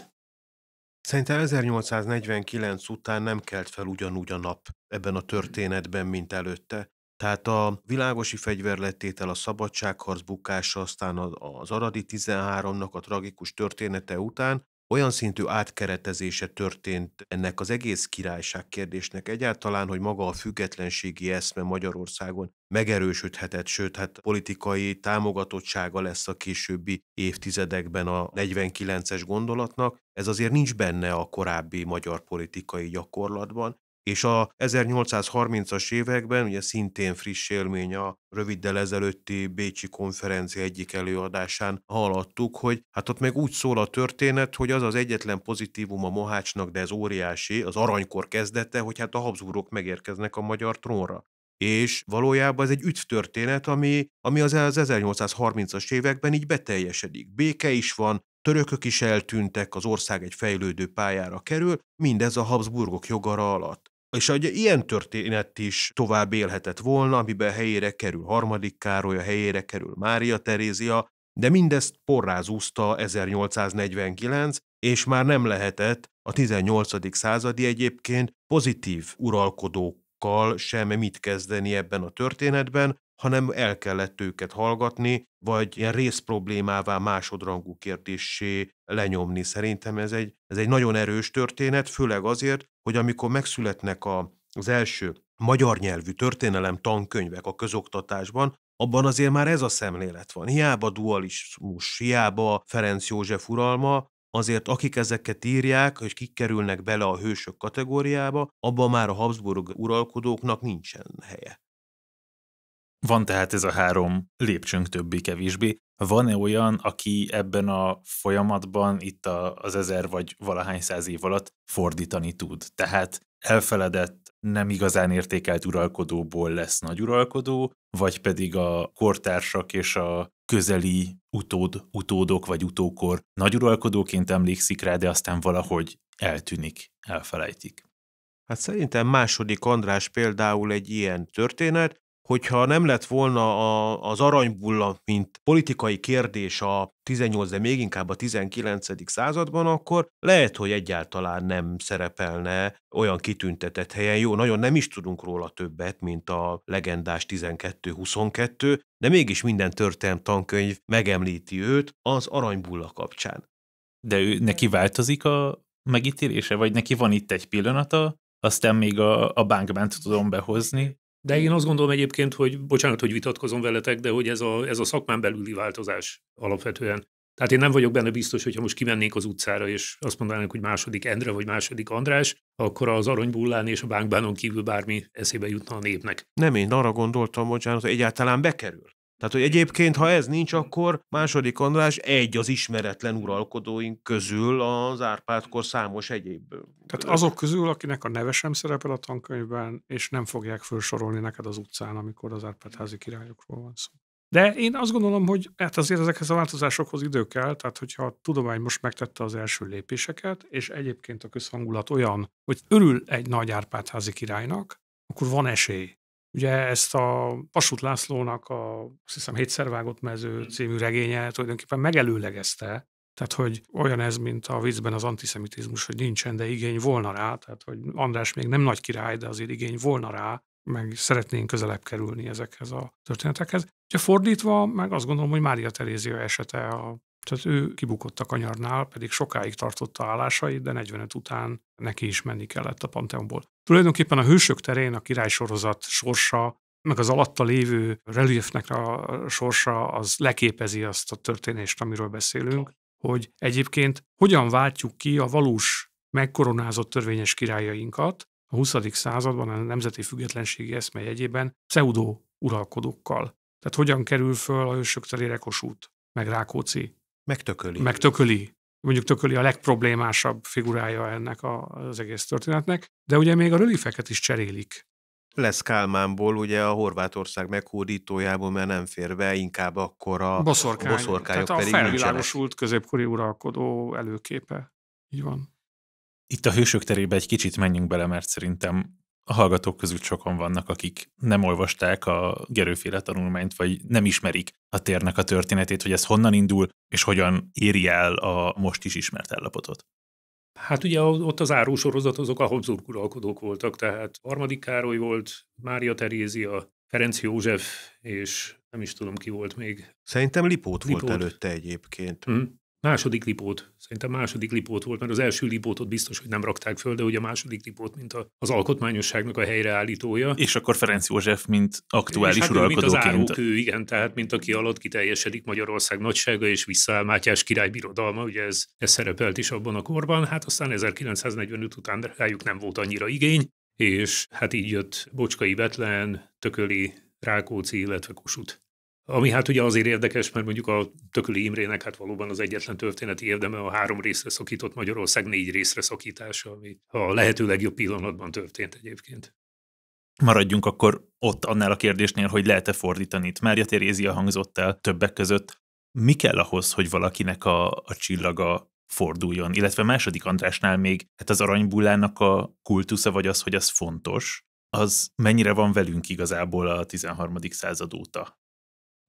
Szerintem 1849 után nem kelt fel ugyanúgy a nap ebben a történetben, mint előtte. Tehát a világosi fegyverletétel, a szabadságharc bukása, aztán az Aradi 13-nak a tragikus története után olyan szintű átkeretezése történt ennek az egész királyság kérdésnek egyáltalán, hogy maga a függetlenségi eszme Magyarországon megerősödhetett, sőt, hát politikai támogatottsága lesz a későbbi évtizedekben a 49-es gondolatnak. Ez azért nincs benne a korábbi magyar politikai gyakorlatban, és a 1830-as években ugye szintén friss élmény a röviddel ezelőtti Bécsi konferencia egyik előadásán hallottuk, hogy hát ott meg úgy szól a történet, hogy az az egyetlen pozitívum a Mohácsnak, de ez óriási, az aranykor kezdete, hogy hát a Habsburgok megérkeznek a magyar trónra és valójában ez egy történet, ami, ami az, e-, az 1830-as években így beteljesedik. Béke is van, törökök is eltűntek, az ország egy fejlődő pályára kerül, mindez a Habsburgok jogara alatt. És hogy ilyen történet is tovább élhetett volna, amiben helyére kerül harmadik Károly, a helyére kerül Mária Terézia, de mindezt porrázúzta 1849, és már nem lehetett a 18. századi egyébként pozitív uralkodókkal sem mit kezdeni ebben a történetben, hanem el kellett őket hallgatni, vagy ilyen részproblémává másodrangú kérdéssé lenyomni. Szerintem ez egy, ez egy nagyon erős történet, főleg azért, hogy amikor megszületnek a, az első magyar nyelvű történelem tankönyvek a közoktatásban, abban azért már ez a szemlélet van. Hiába dualizmus, hiába Ferenc József uralma, azért akik ezeket írják, és kikerülnek bele a hősök kategóriába, abban már a Habsburg uralkodóknak nincsen helye. Van tehát ez a három lépcsőnk többi-kevésbé. Van-e olyan, aki ebben a folyamatban itt az ezer vagy valahány száz év alatt fordítani tud? Tehát elfeledett, nem igazán értékelt uralkodóból lesz nagy uralkodó, vagy pedig a kortársak és a közeli utód, utódok vagy utókor nagy uralkodóként emlékszik rá, de aztán valahogy eltűnik, elfelejtik. Hát szerintem második András például egy ilyen történet, hogyha nem lett volna a, az aranybulla, mint politikai kérdés a 18, de még inkább a 19. században, akkor lehet, hogy egyáltalán nem szerepelne olyan kitüntetett helyen. Jó, nagyon nem is tudunk róla többet, mint a legendás 12-22, de mégis minden történelm tankönyv megemlíti őt az aranybulla kapcsán. De ő, neki változik a megítélése, vagy neki van itt egy pillanata, aztán még a, a bankbent tudom behozni, de én azt gondolom egyébként, hogy bocsánat, hogy vitatkozom veletek, de hogy ez a, ez a szakmán belüli változás alapvetően. Tehát én nem vagyok benne biztos, hogyha most kimennék az utcára, és azt mondanánk, hogy második Endre vagy második András, akkor az aranybullán és a bánkbánon kívül bármi eszébe jutna a népnek. Nem, én arra gondoltam, bocsánat, hogy egyáltalán bekerül. Tehát, hogy egyébként, ha ez nincs, akkor második András egy az ismeretlen uralkodóink közül az Árpádkor számos egyéb. Tehát azok közül, akinek a neve sem szerepel a tankönyvben, és nem fogják felsorolni neked az utcán, amikor az Árpádházi királyokról van szó. De én azt gondolom, hogy hát azért ezekhez a változásokhoz idő kell, tehát hogyha a tudomány most megtette az első lépéseket, és egyébként a közhangulat olyan, hogy örül egy nagy Árpádházi királynak, akkor van esély Ugye ezt a Pasut Lászlónak a, azt hiszem, Hétszer vágott mező hmm. című regénye tulajdonképpen megelőlegezte, tehát, hogy olyan ez, mint a vízben az antiszemitizmus, hogy nincsen, de igény volna rá, tehát, hogy András még nem nagy király, de azért igény volna rá, meg szeretnénk közelebb kerülni ezekhez a történetekhez. Ugye fordítva, meg azt gondolom, hogy Mária Terézia esete a tehát ő kibukott a kanyarnál, pedig sokáig tartotta állásait, de 45 után neki is menni kellett a Pantheonból. Tulajdonképpen a hősök terén a királysorozat sorsa, meg az alatta lévő reliefnek a sorsa, az leképezi azt a történést, amiről beszélünk, hogy egyébként hogyan váltjuk ki a valós megkoronázott törvényes királyainkat a 20. században a nemzeti függetlenségi eszme jegyében pseudo uralkodókkal. Tehát hogyan kerül föl a hősök terére Kossuth, meg Rákóczi, Megtököli. Megtököli. Mondjuk tököli a legproblémásabb figurája ennek a, az egész történetnek. De ugye még a rölifeket is cserélik. Lesz Kálmánból, ugye a Horvátország meghódítójából, mert nem fér be, inkább akkor a boszorkány. boszorkányok Tehát a felvilágosult középkori uralkodó előképe. Így van. Itt a hősök terébe egy kicsit menjünk bele, mert szerintem a hallgatók közül sokan vannak, akik nem olvasták a Gerőféle tanulmányt, vagy nem ismerik a térnek a történetét, hogy ez honnan indul, és hogyan éri el a most is ismert állapotot. Hát ugye ott az árusorozat azok a Habsburg uralkodók voltak, tehát harmadik Károly volt, Mária Terézia, Ferenc József, és nem is tudom ki volt még. Szerintem Lipót, Lipót. volt előtte egyébként. Mm. Második lipót, szerintem második lipót volt, mert az első lipótot biztos, hogy nem rakták föl, de ugye a második lipót, mint a az alkotmányosságnak a helyreállítója. És akkor Ferenc József, mint aktuális hát, uralkodóként. Mint az ő, igen, tehát mint aki alatt kiteljesedik Magyarország nagysága, és visszaáll Mátyás király birodalma, ugye ez, ez szerepelt is abban a korban, hát aztán 1945 után rájuk nem volt annyira igény, és hát így jött Bocskai Betlen, Tököli, Rákóczi, illetve Kossuth. Ami hát ugye azért érdekes, mert mondjuk a Tököli Imrének hát valóban az egyetlen történeti érdeme a három részre szakított Magyarország négy részre szakítása, ami a lehető legjobb pillanatban történt egyébként. Maradjunk akkor ott annál a kérdésnél, hogy lehet-e fordítani. Itt Mária Terézia hangzott el többek között. Mi kell ahhoz, hogy valakinek a, a csillaga forduljon, illetve második Andrásnál még hát az aranybullának a kultusza, vagy az, hogy az fontos, az mennyire van velünk igazából a 13. század óta?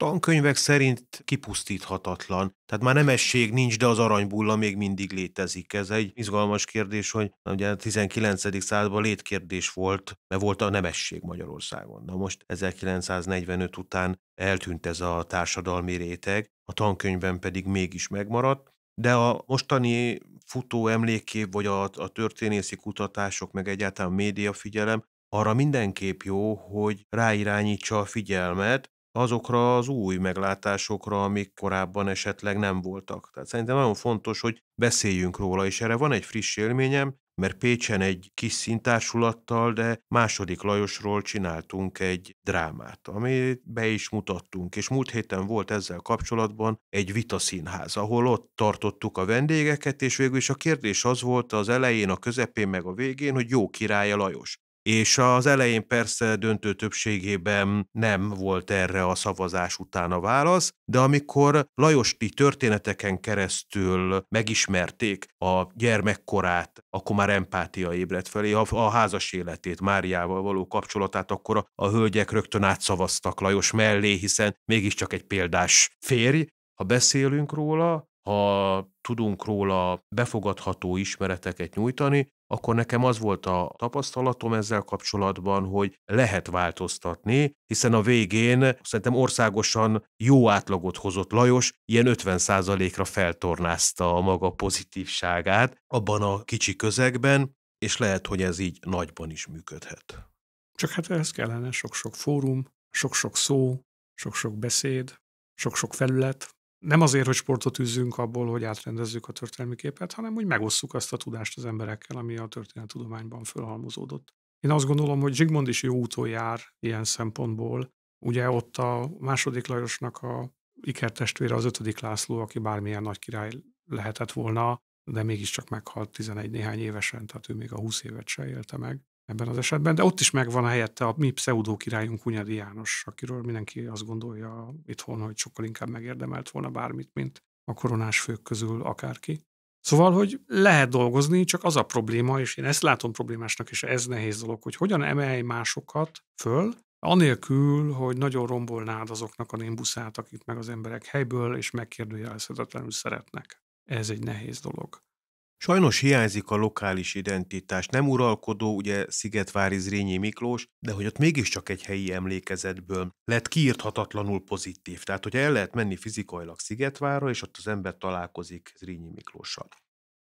tankönyvek szerint kipusztíthatatlan. Tehát már nemesség nincs, de az aranybulla még mindig létezik. Ez egy izgalmas kérdés, hogy ugye a 19. században létkérdés volt, mert volt a nemesség Magyarországon. Na most 1945 után eltűnt ez a társadalmi réteg, a tankönyvben pedig mégis megmaradt, de a mostani futó emlékkép, vagy a, a történészi kutatások, meg egyáltalán média figyelem arra mindenképp jó, hogy ráirányítsa a figyelmet, azokra az új meglátásokra, amik korábban esetleg nem voltak. Tehát szerintem nagyon fontos, hogy beszéljünk róla, és erre van egy friss élményem, mert Pécsen egy kis szintársulattal, de második Lajosról csináltunk egy drámát, amit be is mutattunk, és múlt héten volt ezzel kapcsolatban egy vitaszínház, ahol ott tartottuk a vendégeket, és végül is a kérdés az volt az elején, a közepén, meg a végén, hogy jó királya Lajos és az elején persze döntő többségében nem volt erre a szavazás után a válasz, de amikor Lajosti történeteken keresztül megismerték a gyermekkorát, akkor már empátia ébredt felé, a, a házas életét, Máriával való kapcsolatát, akkor a, a hölgyek rögtön átszavaztak Lajos mellé, hiszen mégiscsak egy példás férj, ha beszélünk róla, ha tudunk róla befogadható ismereteket nyújtani, akkor nekem az volt a tapasztalatom ezzel kapcsolatban, hogy lehet változtatni, hiszen a végén szerintem országosan jó átlagot hozott Lajos, ilyen 50%-ra feltornázta a maga pozitívságát abban a kicsi közegben, és lehet, hogy ez így nagyban is működhet. Csak hát ehhez kellene sok-sok fórum, sok-sok szó, sok-sok beszéd, sok-sok felület, nem azért, hogy sportot üzzünk abból, hogy átrendezzük a történelmi képet, hanem hogy megosszuk azt a tudást az emberekkel, ami a tudományban fölhalmozódott. Én azt gondolom, hogy Zsigmond is jó úton jár ilyen szempontból. Ugye ott a második Lajosnak a ikertestvére az ötödik László, aki bármilyen nagy király lehetett volna, de mégiscsak meghalt 11 néhány évesen, tehát ő még a 20 évet se élte meg ebben az esetben, de ott is megvan a helyette a mi pseudó királyunk Hunyadi János, akiről mindenki azt gondolja itthon, hogy sokkal inkább megérdemelt volna bármit, mint a koronás fők közül akárki. Szóval, hogy lehet dolgozni, csak az a probléma, és én ezt látom problémásnak, és ez nehéz dolog, hogy hogyan emelj másokat föl, anélkül, hogy nagyon rombolnád azoknak a nimbuszát, akik meg az emberek helyből és megkérdőjelezhetetlenül szeretnek. Ez egy nehéz dolog. Sajnos hiányzik a lokális identitás. Nem uralkodó ugye Szigetvári Zrínyi Miklós, de hogy ott mégiscsak egy helyi emlékezetből lett kiírthatatlanul pozitív. Tehát, hogy el lehet menni fizikailag Szigetvárra, és ott az ember találkozik Zrínyi Miklóssal.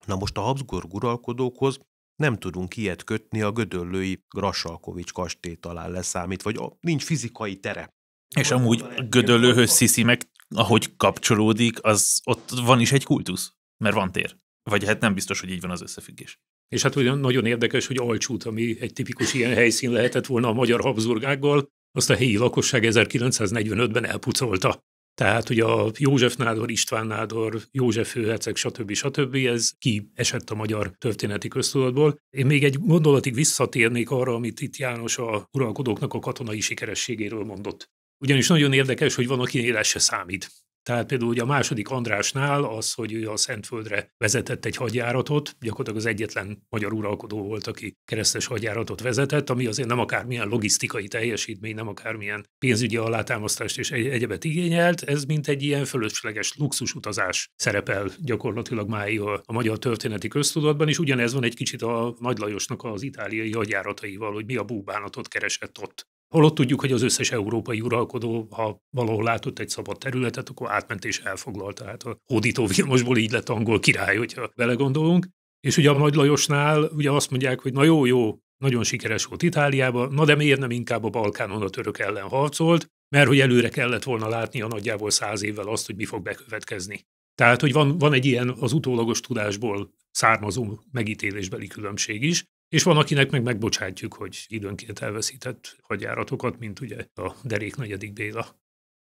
Na most a Habsburg uralkodókhoz nem tudunk ilyet kötni a gödöllői Grasalkovics kastély talán leszámít, vagy a, nincs fizikai tere. És amúgy Gödöllőhöz Sziszi meg, ahogy kapcsolódik, az ott van is egy kultusz, mert van tér. Vagy hát nem biztos, hogy így van az összefüggés. És hát ugyan nagyon érdekes, hogy Alcsút, ami egy tipikus ilyen helyszín lehetett volna a magyar Habsburgákkal, azt a helyi lakosság 1945-ben elpucolta. Tehát ugye a József Nádor, István Nádor, József Főherceg, stb. stb. ez ki esett a magyar történeti köztudatból. Én még egy gondolatig visszatérnék arra, amit itt János a uralkodóknak a katonai sikerességéről mondott. Ugyanis nagyon érdekes, hogy van, aki ez se számít. Tehát például ugye a második Andrásnál az, hogy ő a Szentföldre vezetett egy hadjáratot, gyakorlatilag az egyetlen magyar uralkodó volt, aki keresztes hadjáratot vezetett, ami azért nem akármilyen logisztikai teljesítmény, nem akármilyen pénzügyi alátámasztást és egy- egyebet igényelt, ez mint egy ilyen fölösleges luxusutazás szerepel gyakorlatilag máig a, a magyar történeti köztudatban, és ugyanez van egy kicsit a Nagy Lajosnak az itáliai hadjárataival, hogy mi a búbánatot keresett ott. Holott tudjuk, hogy az összes európai uralkodó, ha valahol látott egy szabad területet, akkor átment és elfoglalta. Hát a hódító Vilmosból így lett angol király, hogyha belegondolunk. És ugye a Nagy Lajosnál ugye azt mondják, hogy na jó, jó, nagyon sikeres volt Itáliában, na de miért nem inkább a Balkánon a török ellen harcolt, mert hogy előre kellett volna látni a nagyjából száz évvel azt, hogy mi fog bekövetkezni. Tehát, hogy van, van egy ilyen az utólagos tudásból származó megítélésbeli különbség is, és van, akinek meg megbocsátjuk, hogy időnként elveszített hagyjáratokat, mint ugye a Derék negyedik Béla.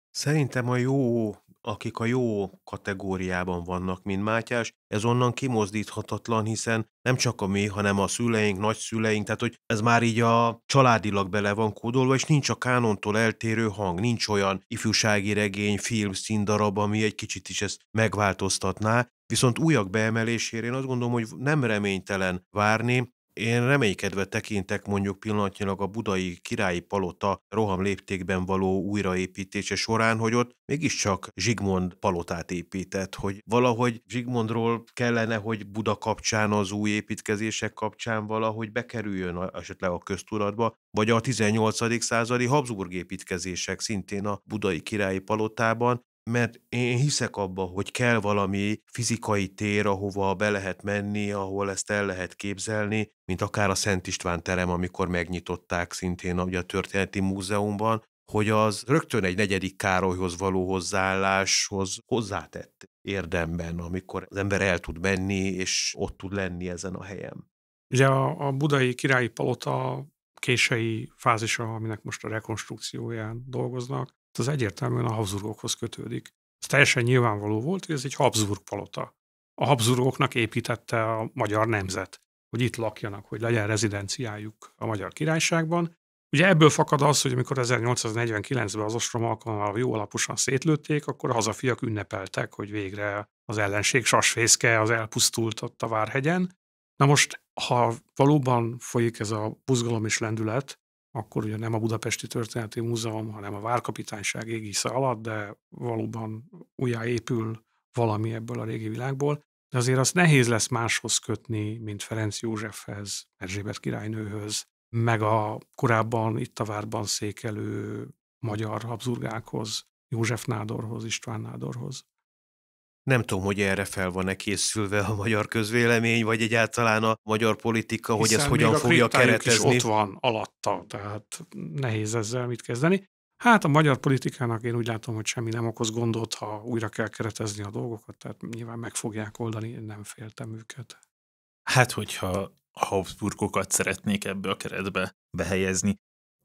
Szerintem a jó, akik a jó kategóriában vannak, mint Mátyás, ez onnan kimozdíthatatlan, hiszen nem csak a mi, hanem a szüleink, nagyszüleink, tehát hogy ez már így a családilag bele van kódolva, és nincs a kánontól eltérő hang, nincs olyan ifjúsági regény, film, színdarab, ami egy kicsit is ezt megváltoztatná, Viszont újak beemelésére én azt gondolom, hogy nem reménytelen várni, én reménykedve tekintek mondjuk pillanatnyilag a budai királyi palota roham léptékben való újraépítése során, hogy ott mégiscsak Zsigmond palotát épített, hogy valahogy Zsigmondról kellene, hogy Buda kapcsán, az új építkezések kapcsán valahogy bekerüljön a, esetleg a köztudatba, vagy a 18. századi Habsburg építkezések szintén a budai királyi palotában, mert én hiszek abba, hogy kell valami fizikai tér, ahova be lehet menni, ahol ezt el lehet képzelni, mint akár a Szent István terem, amikor megnyitották szintén ugye, a Történeti Múzeumban, hogy az rögtön egy negyedik Károlyhoz való hozzáálláshoz hozzátett érdemben, amikor az ember el tud menni, és ott tud lenni ezen a helyen. Ugye a, a budai királyi palota késői fázisa, aminek most a rekonstrukcióján dolgoznak, az egyértelműen a Habsburgokhoz kötődik. Ez teljesen nyilvánvaló volt, hogy ez egy Habsburg palota. A Habsburgoknak építette a magyar nemzet, hogy itt lakjanak, hogy legyen rezidenciájuk a magyar királyságban. Ugye ebből fakad az, hogy amikor 1849-ben az ostrom alkalommal jó alaposan szétlőtték, akkor a hazafiak ünnepeltek, hogy végre az ellenség sasfészke az elpusztult ott a Várhegyen. Na most, ha valóban folyik ez a buzgalom és lendület, akkor ugye nem a Budapesti Történeti Múzeum, hanem a Várkapitányság égisze alatt, de valóban újjáépül valami ebből a régi világból. De azért azt nehéz lesz máshoz kötni, mint Ferenc Józsefhez, Erzsébet királynőhöz, meg a korábban itt a várban székelő magyar habzurgákhoz, József Nádorhoz, István Nádorhoz. Nem tudom, hogy erre fel van-e készülve a magyar közvélemény, vagy egyáltalán a magyar politika, Hiszen hogy ez hogyan a fogja keretezni. Is ott van alatta, tehát nehéz ezzel mit kezdeni. Hát a magyar politikának én úgy látom, hogy semmi nem okoz gondot, ha újra kell keretezni a dolgokat, tehát nyilván meg fogják oldani, én nem féltem őket. Hát, hogyha a Habsburgokat szeretnék ebbe a keretbe behelyezni,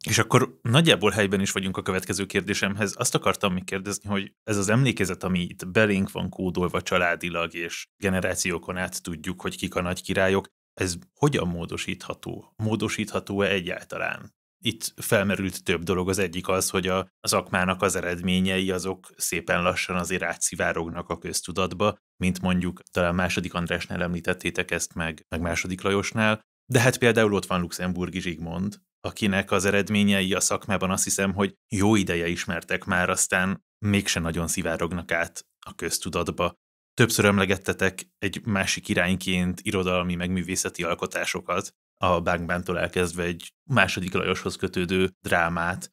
és akkor nagyjából helyben is vagyunk a következő kérdésemhez. Azt akartam még kérdezni, hogy ez az emlékezet, ami itt belénk van kódolva családilag, és generációkon át tudjuk, hogy kik a nagy királyok, ez hogyan módosítható? Módosítható-e egyáltalán? Itt felmerült több dolog, az egyik az, hogy a, az az eredményei azok szépen lassan azért átszivárognak a köztudatba, mint mondjuk talán második Andrásnál említettétek ezt meg, meg második Lajosnál, de hát például ott van Luxemburgi Zsigmond, akinek az eredményei a szakmában azt hiszem, hogy jó ideje ismertek már, aztán mégse nagyon szivárognak át a köztudatba. Többször emlegettetek egy másik irányként irodalmi meg művészeti alkotásokat, a Bánkbántól elkezdve egy második Lajoshoz kötődő drámát.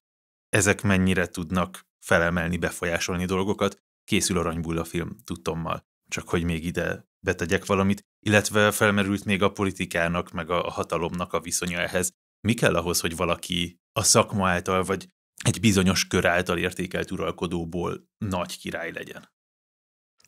Ezek mennyire tudnak felemelni, befolyásolni dolgokat? Készül Aranybulla film, tudtommal. Csak hogy még ide betegyek valamit, illetve felmerült még a politikának, meg a hatalomnak a viszonya ehhez mi kell ahhoz, hogy valaki a szakma által, vagy egy bizonyos kör által értékelt uralkodóból nagy király legyen?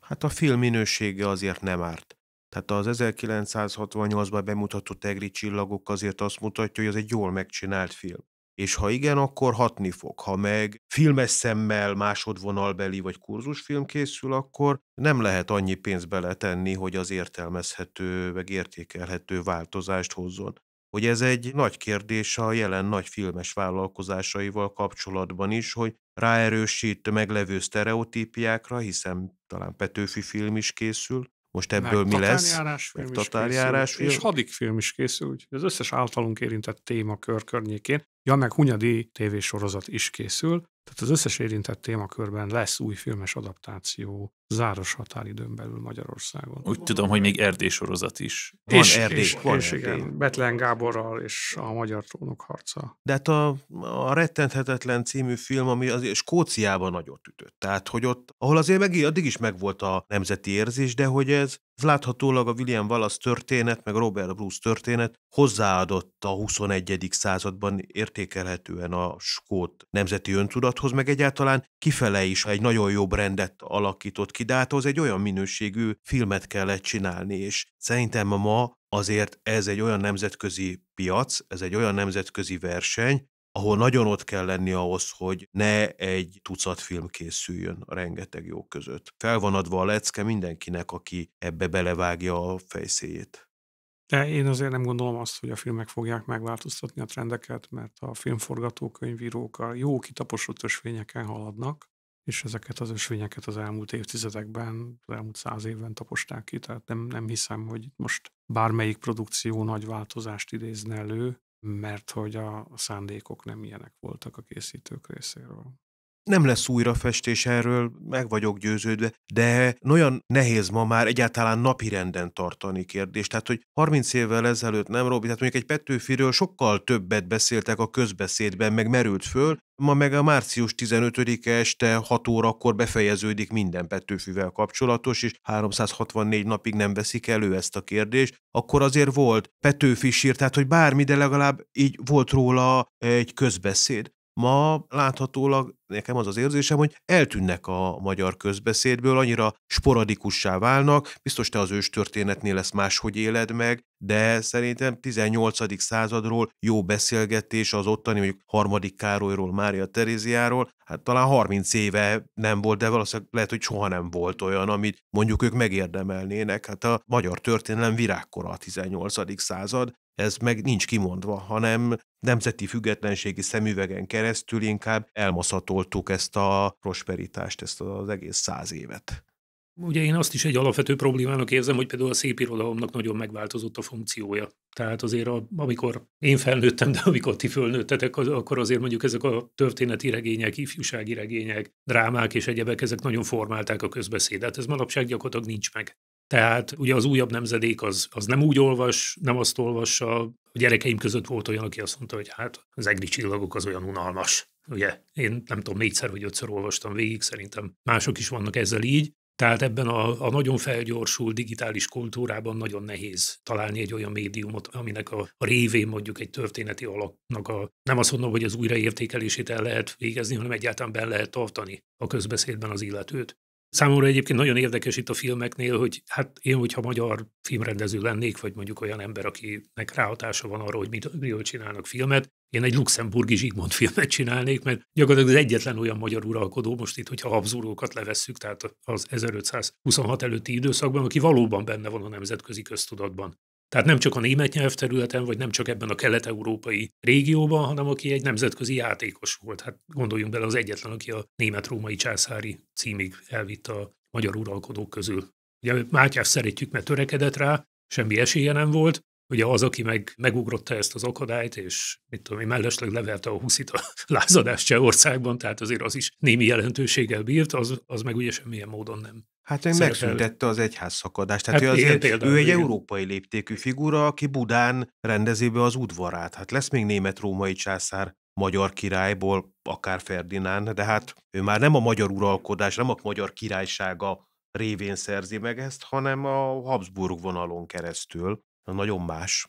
Hát a film minősége azért nem árt. Tehát az 1968-ban bemutatott egri csillagok azért azt mutatja, hogy ez egy jól megcsinált film. És ha igen, akkor hatni fog. Ha meg filmes szemmel másodvonalbeli vagy kurzusfilm készül, akkor nem lehet annyi pénzt beletenni, hogy az értelmezhető, meg értékelhető változást hozzon hogy ez egy nagy kérdés a jelen nagy filmes vállalkozásaival kapcsolatban is, hogy ráerősít meglevő sztereotípiákra, hiszen talán Petőfi film is készül, most ebből mi lesz? Meg tatárjárásfilm. És hadik film is készül, úgyhogy az összes általunk érintett kör környékén. Ja, meg Hunyadi tévésorozat is készül, tehát az összes érintett témakörben lesz új filmes adaptáció záros határidőn belül Magyarországon. Úgy tudom, hogy még Erdély sorozat is. Van és, Erdély. És, van és Erdély. igen, Betlen Gáborral és a Magyar Trónok harca. De hát a, a Rettenthetetlen című film, ami az Skóciában nagyot ütött. Tehát, hogy ott, ahol azért meg, addig is megvolt a nemzeti érzés, de hogy ez ez láthatólag a William Wallace történet, meg Robert Bruce történet hozzáadott a 21. században értékelhetően a skót nemzeti öntudathoz, meg egyáltalán kifele is egy nagyon jobb rendet alakított ki, de hát az egy olyan minőségű filmet kellett csinálni, és szerintem ma azért ez egy olyan nemzetközi piac, ez egy olyan nemzetközi verseny, ahol nagyon ott kell lenni ahhoz, hogy ne egy tucat film készüljön a rengeteg jó között. Fel van adva a lecke mindenkinek, aki ebbe belevágja a fejszéjét. De én azért nem gondolom azt, hogy a filmek fogják megváltoztatni a trendeket, mert a filmforgatókönyvírók a jó kitaposott ösvényeken haladnak, és ezeket az ösvényeket az elmúlt évtizedekben, az elmúlt száz évben taposták ki, tehát nem, nem hiszem, hogy most bármelyik produkció nagy változást idézne elő, mert hogy a szándékok nem ilyenek voltak a készítők részéről. Nem lesz újrafestés erről, meg vagyok győződve, de olyan nehéz ma már egyáltalán napirenden tartani kérdést. Tehát, hogy 30 évvel ezelőtt nem, Robi, tehát mondjuk egy Petőfiről sokkal többet beszéltek a közbeszédben, meg merült föl, ma meg a március 15-e este 6 órakor befejeződik minden Petőfivel kapcsolatos, és 364 napig nem veszik elő ezt a kérdést, akkor azért volt Petőfi sír, tehát hogy bármi, de legalább így volt róla egy közbeszéd. Ma láthatólag nekem az az érzésem, hogy eltűnnek a magyar közbeszédből, annyira sporadikussá válnak, biztos te az történetnél lesz máshogy éled meg, de szerintem 18. századról jó beszélgetés az ottani, mondjuk harmadik Károlyról, Mária Teréziáról, hát talán 30 éve nem volt, de valószínűleg lehet, hogy soha nem volt olyan, amit mondjuk ők megérdemelnének. Hát a magyar történelem virágkora a 18. század, ez meg nincs kimondva, hanem nemzeti függetlenségi szemüvegen keresztül inkább elmaszatoltuk ezt a prosperitást, ezt az egész száz évet. Ugye én azt is egy alapvető problémának érzem, hogy például a szépirodalomnak nagyon megváltozott a funkciója. Tehát azért, a, amikor én felnőttem, de amikor ti fölnőttetek, az, akkor azért mondjuk ezek a történeti regények, ifjúsági regények, drámák és egyebek, ezek nagyon formálták a közbeszédet. Hát ez manapság gyakorlatilag nincs meg. Tehát ugye az újabb nemzedék az, az nem úgy olvas, nem azt olvassa. A gyerekeim között volt olyan, aki azt mondta, hogy hát az egri csillagok az olyan unalmas. Ugye én nem tudom, négyszer vagy ötször olvastam végig, szerintem mások is vannak ezzel így. Tehát ebben a, a nagyon felgyorsult digitális kultúrában nagyon nehéz találni egy olyan médiumot, aminek a, a révén mondjuk egy történeti alaknak a, nem azt mondom, hogy az újraértékelését el lehet végezni, hanem egyáltalán be lehet tartani a közbeszédben az illetőt. Számomra egyébként nagyon érdekes itt a filmeknél, hogy hát én, hogyha magyar filmrendező lennék, vagy mondjuk olyan ember, akinek ráhatása van arra, hogy mit, miről csinálnak filmet, én egy luxemburgi Zsigmond filmet csinálnék, mert gyakorlatilag az egyetlen olyan magyar uralkodó most itt, hogyha Habsburgokat levesszük, tehát az 1526 előtti időszakban, aki valóban benne van a nemzetközi köztudatban. Tehát nem csak a német nyelvterületen, vagy nem csak ebben a kelet-európai régióban, hanem aki egy nemzetközi játékos volt. Hát gondoljunk bele az egyetlen, aki a német-római császári címig elvitte a magyar uralkodók közül. Ugye Mátyás szeretjük, mert törekedett rá, semmi esélye nem volt, Ugye az, aki meg megugrotta ezt az akadályt, és mit tudom én, mellesleg leverte a huszit a lázadás Csehországban, tehát azért az is némi jelentőséggel bírt, az, az meg ugye semmilyen módon nem Hát meg megszüntette az egyház szakadást. Tehát hát ő, azért, például, ő egy igen. európai léptékű figura, aki Budán rendezi be az udvarát. Hát lesz még német-római császár magyar királyból, akár Ferdinánd, de hát ő már nem a magyar uralkodás, nem a magyar királysága révén szerzi meg ezt, hanem a Habsburg vonalon keresztül nagyon más.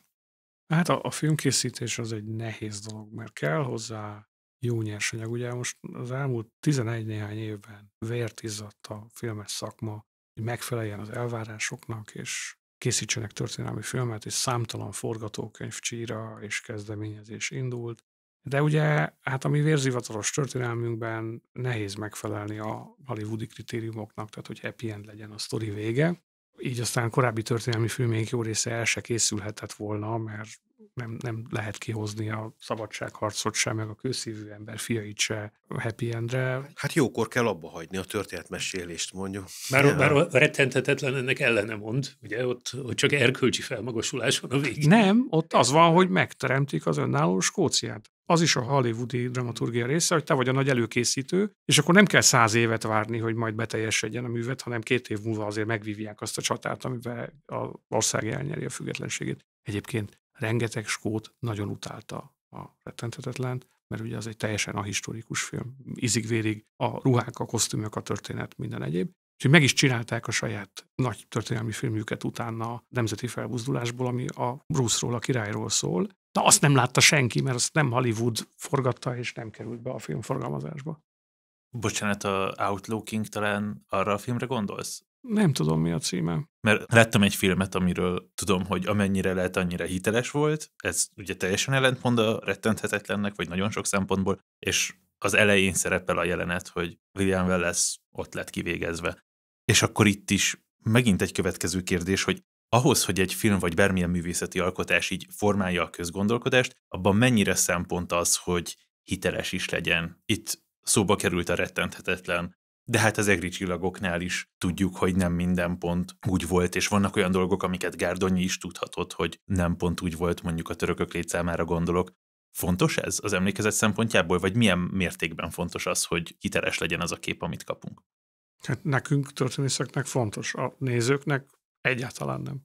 Hát a, a filmkészítés az egy nehéz dolog, mert kell hozzá jó nyersanyag. Ugye most az elmúlt 11 néhány évben vért izzadt a filmes szakma, hogy megfeleljen az elvárásoknak, és készítsenek történelmi filmet, és számtalan forgatókönyv csíra és kezdeményezés indult. De ugye, hát a mi vérzivatalos történelmünkben nehéz megfelelni a hollywoodi kritériumoknak, tehát hogy happy end legyen a sztori vége így aztán korábbi történelmi filmjénk jó része el se készülhetett volna, mert nem, nem lehet kihozni a szabadságharcot sem, meg a kőszívű ember fiait se happy endre. Hát jókor kell abba hagyni a történetmesélést, mondjuk. Bár, ja. bár rettenthetetlen ennek ellene mond, ugye ott, ott csak erkölcsi felmagasulás van a végén. Nem, ott az van, hogy megteremtik az önálló Skóciát az is a hollywoodi dramaturgia része, hogy te vagy a nagy előkészítő, és akkor nem kell száz évet várni, hogy majd beteljesedjen a művet, hanem két év múlva azért megvívják azt a csatát, amivel a ország elnyeri a függetlenségét. Egyébként rengeteg skót nagyon utálta a rettenthetetlent, mert ugye az egy teljesen ahistorikus film, izigvérig a ruhák, a kosztümök, a történet, minden egyéb. Úgyhogy meg is csinálták a saját nagy történelmi filmjüket utána a nemzeti felbuzdulásból, ami a Bruce-ról, a királyról szól. Na azt nem látta senki, mert azt nem Hollywood forgatta, és nem került be a film forgalmazásba. Bocsánat, a Outlooking talán arra a filmre gondolsz? Nem tudom, mi a címe. Mert láttam egy filmet, amiről tudom, hogy amennyire lehet, annyira hiteles volt. Ez ugye teljesen ellentmond a rettenthetetlennek, vagy nagyon sok szempontból, és az elején szerepel a jelenet, hogy William Wallace ott lett kivégezve. És akkor itt is megint egy következő kérdés, hogy ahhoz, hogy egy film vagy bármilyen művészeti alkotás így formálja a közgondolkodást, abban mennyire szempont az, hogy hiteles is legyen. Itt szóba került a rettenthetetlen, de hát az egri csillagoknál is tudjuk, hogy nem minden pont úgy volt, és vannak olyan dolgok, amiket Gárdonyi is tudhatott, hogy nem pont úgy volt, mondjuk a törökök létszámára gondolok. Fontos ez az emlékezet szempontjából, vagy milyen mértékben fontos az, hogy hiteles legyen az a kép, amit kapunk? Hát nekünk, történészeknek fontos, a nézőknek egyáltalán nem.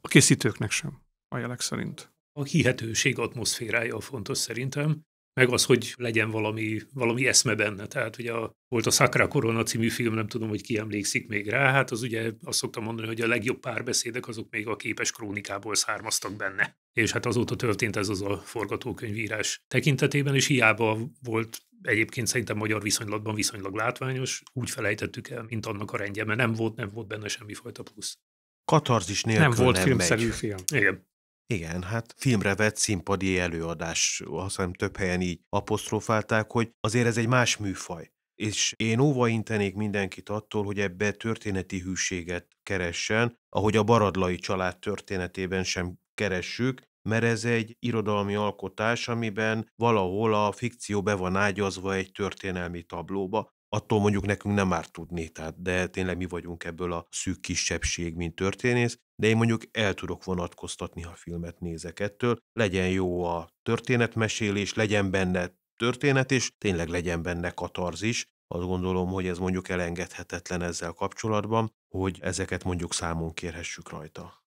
A készítőknek sem, a jelek szerint. A hihetőség atmoszférája fontos szerintem, meg az, hogy legyen valami, valami eszme benne. Tehát ugye a, volt a Sakra Korona című film, nem tudom, hogy ki emlékszik még rá, hát az ugye azt szoktam mondani, hogy a legjobb párbeszédek azok még a képes krónikából származtak benne. És hát azóta történt ez az a forgatókönyvírás tekintetében, és hiába volt egyébként szerintem magyar viszonylatban viszonylag látványos, úgy felejtettük el, mint annak a rendje, mert nem volt, nem volt benne semmifajta plusz. Katarzis nélkül nem volt nem filmszerű megy. film. Igen. Igen, hát filmre vett színpadi előadás, azt hiszem több helyen így apostrofálták, hogy azért ez egy más műfaj. És én óva intenék mindenkit attól, hogy ebbe történeti hűséget keressen, ahogy a Baradlai család történetében sem keressük, mert ez egy irodalmi alkotás, amiben valahol a fikció be van ágyazva egy történelmi tablóba. Attól mondjuk nekünk nem árt tudni, tehát, de tényleg mi vagyunk ebből a szűk kisebbség, mint történész, de én mondjuk el tudok vonatkoztatni, ha filmet nézek ettől. Legyen jó a történetmesélés, legyen benne történet, és tényleg legyen benne katarzis. Azt gondolom, hogy ez mondjuk elengedhetetlen ezzel kapcsolatban, hogy ezeket mondjuk számon kérhessük rajta.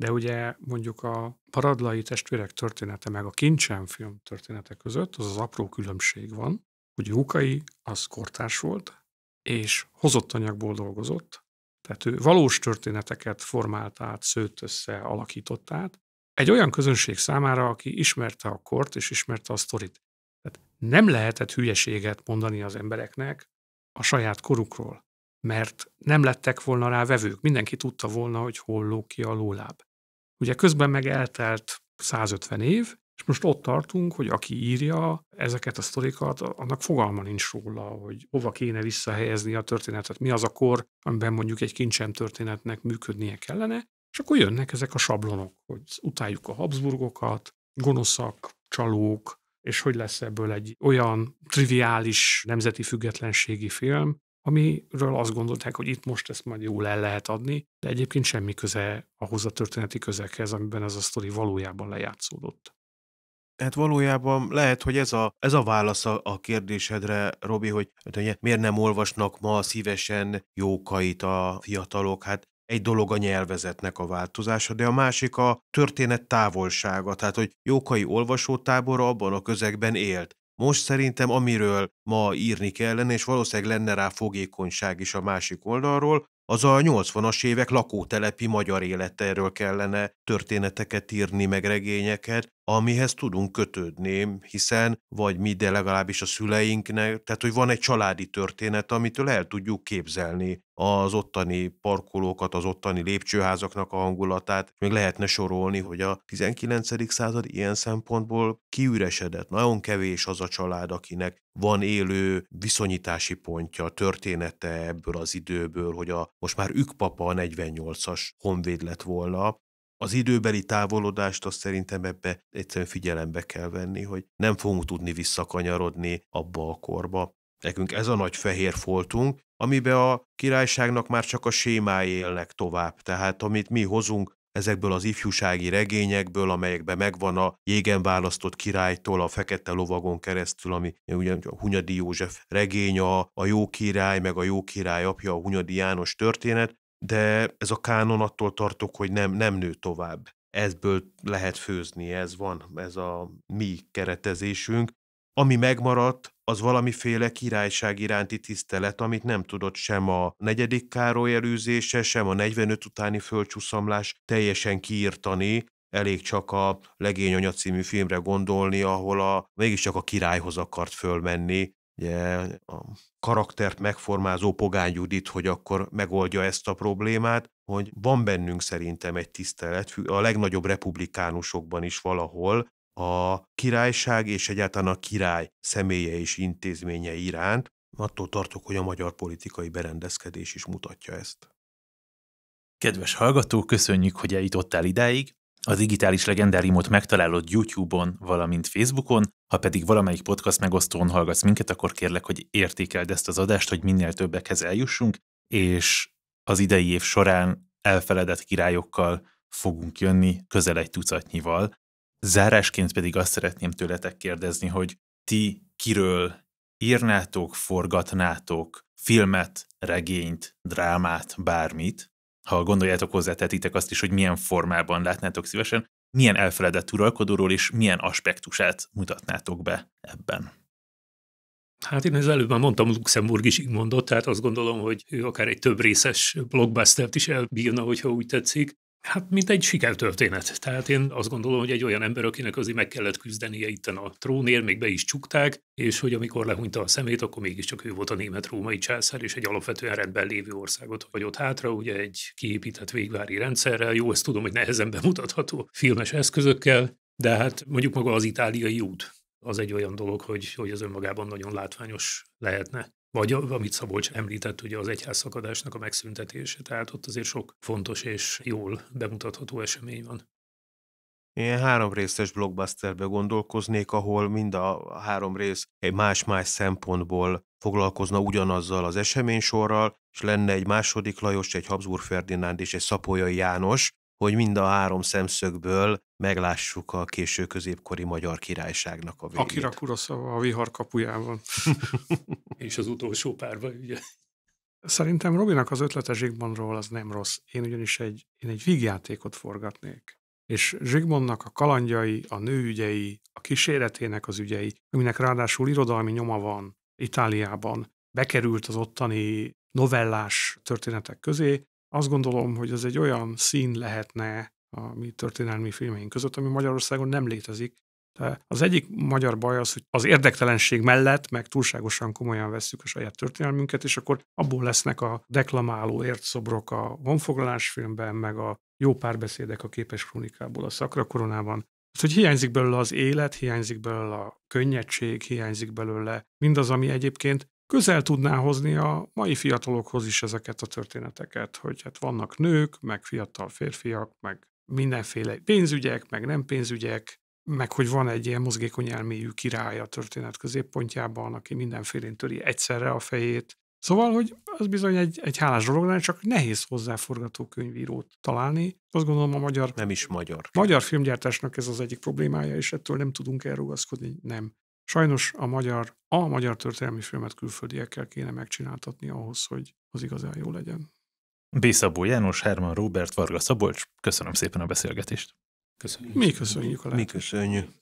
De ugye mondjuk a Paradlai testvérek története meg a Kincsen film története között az az apró különbség van, hogy Jókai az kortárs volt, és hozott anyagból dolgozott, tehát ő valós történeteket formált át, szőtt össze, alakított át. Egy olyan közönség számára, aki ismerte a kort és ismerte a sztorit. Tehát nem lehetett hülyeséget mondani az embereknek a saját korukról, mert nem lettek volna rá vevők. Mindenki tudta volna, hogy hol ló ki a lóláb. Ugye közben meg eltelt 150 év, és most ott tartunk, hogy aki írja ezeket a sztorikat, annak fogalma nincs róla, hogy hova kéne visszahelyezni a történetet, mi az a kor, amiben mondjuk egy kincsem történetnek működnie kellene, és akkor jönnek ezek a sablonok, hogy utáljuk a Habsburgokat, gonoszak, csalók, és hogy lesz ebből egy olyan triviális nemzeti függetlenségi film, amiről azt gondolták, hogy itt most ezt majd jól el lehet adni, de egyébként semmi köze ahhoz a történeti közekhez, amiben ez a sztori valójában lejátszódott. Hát valójában lehet, hogy ez a, ez a válasz a, a kérdésedre, Robi, hogy hát, hogy miért nem olvasnak ma szívesen jókait a fiatalok. Hát egy dolog a nyelvezetnek a változása, de a másik a történet távolsága, tehát hogy Jókai olvasótábora abban a közegben élt. Most szerintem amiről ma írni kellene, és valószínűleg lenne rá fogékonyság is a másik oldalról, az a 80-as évek lakótelepi magyar életéről kellene történeteket írni, meg regényeket, amihez tudunk kötődni, hiszen vagy mi, de legalábbis a szüleinknek, tehát hogy van egy családi történet, amitől el tudjuk képzelni az ottani parkolókat, az ottani lépcsőházaknak a hangulatát, még lehetne sorolni, hogy a 19. század ilyen szempontból kiüresedett, nagyon kevés az a család, akinek van élő viszonyítási pontja, története ebből az időből, hogy a most már ükkpapa a 48-as honvéd lett volna, az időbeli távolodást azt szerintem ebbe egyszerűen figyelembe kell venni, hogy nem fogunk tudni visszakanyarodni abba a korba. Nekünk ez a nagy fehér foltunk, amiben a királyságnak már csak a sémái élnek tovább. Tehát amit mi hozunk ezekből az ifjúsági regényekből, amelyekben megvan a jégen választott királytól a fekete lovagon keresztül, ami ugye a Hunyadi József regény, a, a jó király, meg a jó király apja, a Hunyadi János történet, de ez a kánon attól tartok, hogy nem, nem nő tovább. Ezből lehet főzni, ez van, ez a mi keretezésünk. Ami megmaradt, az valamiféle királyság iránti tisztelet, amit nem tudott sem a negyedik Károly előzése, sem a 45 utáni földcsúszamlás teljesen kiírtani, elég csak a Legény Anya című filmre gondolni, ahol a, mégiscsak a királyhoz akart fölmenni, ugye a karaktert megformázó Pogány Judit, hogy akkor megoldja ezt a problémát, hogy van bennünk szerintem egy tisztelet, a legnagyobb republikánusokban is valahol, a királyság és egyáltalán a király személye és intézménye iránt. Attól tartok, hogy a magyar politikai berendezkedés is mutatja ezt. Kedves hallgató, köszönjük, hogy eljutottál idáig a digitális legendáriumot megtalálod YouTube-on, valamint Facebookon, ha pedig valamelyik podcast megosztón hallgatsz minket, akkor kérlek, hogy értékeld ezt az adást, hogy minél többekhez eljussunk, és az idei év során elfeledett királyokkal fogunk jönni, közel egy tucatnyival. Zárásként pedig azt szeretném tőletek kérdezni, hogy ti kiről írnátok, forgatnátok filmet, regényt, drámát, bármit, ha gondoljátok hozzá, hozzátetitek azt is, hogy milyen formában látnátok szívesen, milyen elfeledett uralkodóról és milyen aspektusát mutatnátok be ebben. Hát én az előbb már mondtam, Luxemburg is így mondott, tehát azt gondolom, hogy ő akár egy több részes blockbustert is elbírna, hogyha úgy tetszik. Hát, mint egy sikertörténet. Tehát én azt gondolom, hogy egy olyan ember, akinek azért meg kellett küzdenie itten a trónért, még be is csukták, és hogy amikor lehúnyta a szemét, akkor mégiscsak ő volt a német-római császár, és egy alapvetően rendben lévő országot hagyott hátra, ugye egy kiépített végvári rendszerrel, jó, ezt tudom, hogy nehezen bemutatható filmes eszközökkel, de hát mondjuk maga az itáliai út, az egy olyan dolog, hogy, hogy az önmagában nagyon látványos lehetne. Vagy amit Szabolcs említett, ugye az egyházszakadásnak a megszüntetése, tehát ott azért sok fontos és jól bemutatható esemény van. Ilyen három részes blockbusterbe gondolkoznék, ahol mind a három rész egy más-más szempontból foglalkozna ugyanazzal az eseménysorral, és lenne egy második Lajos, egy Habsburg Ferdinánd és egy Szapolyai János, hogy mind a három szemszögből meglássuk a késő középkori magyar királyságnak a végét. Akira Kuroszava a vihar kapujában. És az utolsó párba, ugye? Szerintem Robinak az ötlete Zsigmondról az nem rossz. Én ugyanis egy, én egy vígjátékot forgatnék. És Zsigmondnak a kalandjai, a nőügyei, a kíséretének az ügyei, aminek ráadásul irodalmi nyoma van Itáliában, bekerült az ottani novellás történetek közé, azt gondolom, hogy ez egy olyan szín lehetne a mi történelmi filmeink között, ami Magyarországon nem létezik. De az egyik magyar baj az, hogy az érdektelenség mellett meg túlságosan komolyan vesszük a saját történelmünket, és akkor abból lesznek a deklamáló értszobrok a honfoglalásfilmben, meg a jó párbeszédek a képes krónikából a szakrakoronában. Hát, hogy hiányzik belőle az élet, hiányzik belőle a könnyedség, hiányzik belőle mindaz, ami egyébként közel tudná hozni a mai fiatalokhoz is ezeket a történeteket, hogy hát vannak nők, meg fiatal férfiak, meg mindenféle pénzügyek, meg nem pénzügyek, meg hogy van egy ilyen mozgékony elméjű király a történet középpontjában, aki mindenfélén töri egyszerre a fejét. Szóval, hogy az bizony egy, egy hálás dolog lenne, csak nehéz hozzá forgatókönyvírót találni. Azt gondolom a magyar... Nem is magyar. Magyar filmgyártásnak ez az egyik problémája, és ettől nem tudunk elrugaszkodni. Nem. Sajnos a magyar, a magyar történelmi filmet külföldiekkel kéne megcsináltatni ahhoz, hogy az igazán jó legyen. B. Szabó János, Herman Robert, Varga Szabolcs, köszönöm szépen a beszélgetést. Köszönjük. Mi köszönjük a lehetőséget. Mi köszönjük.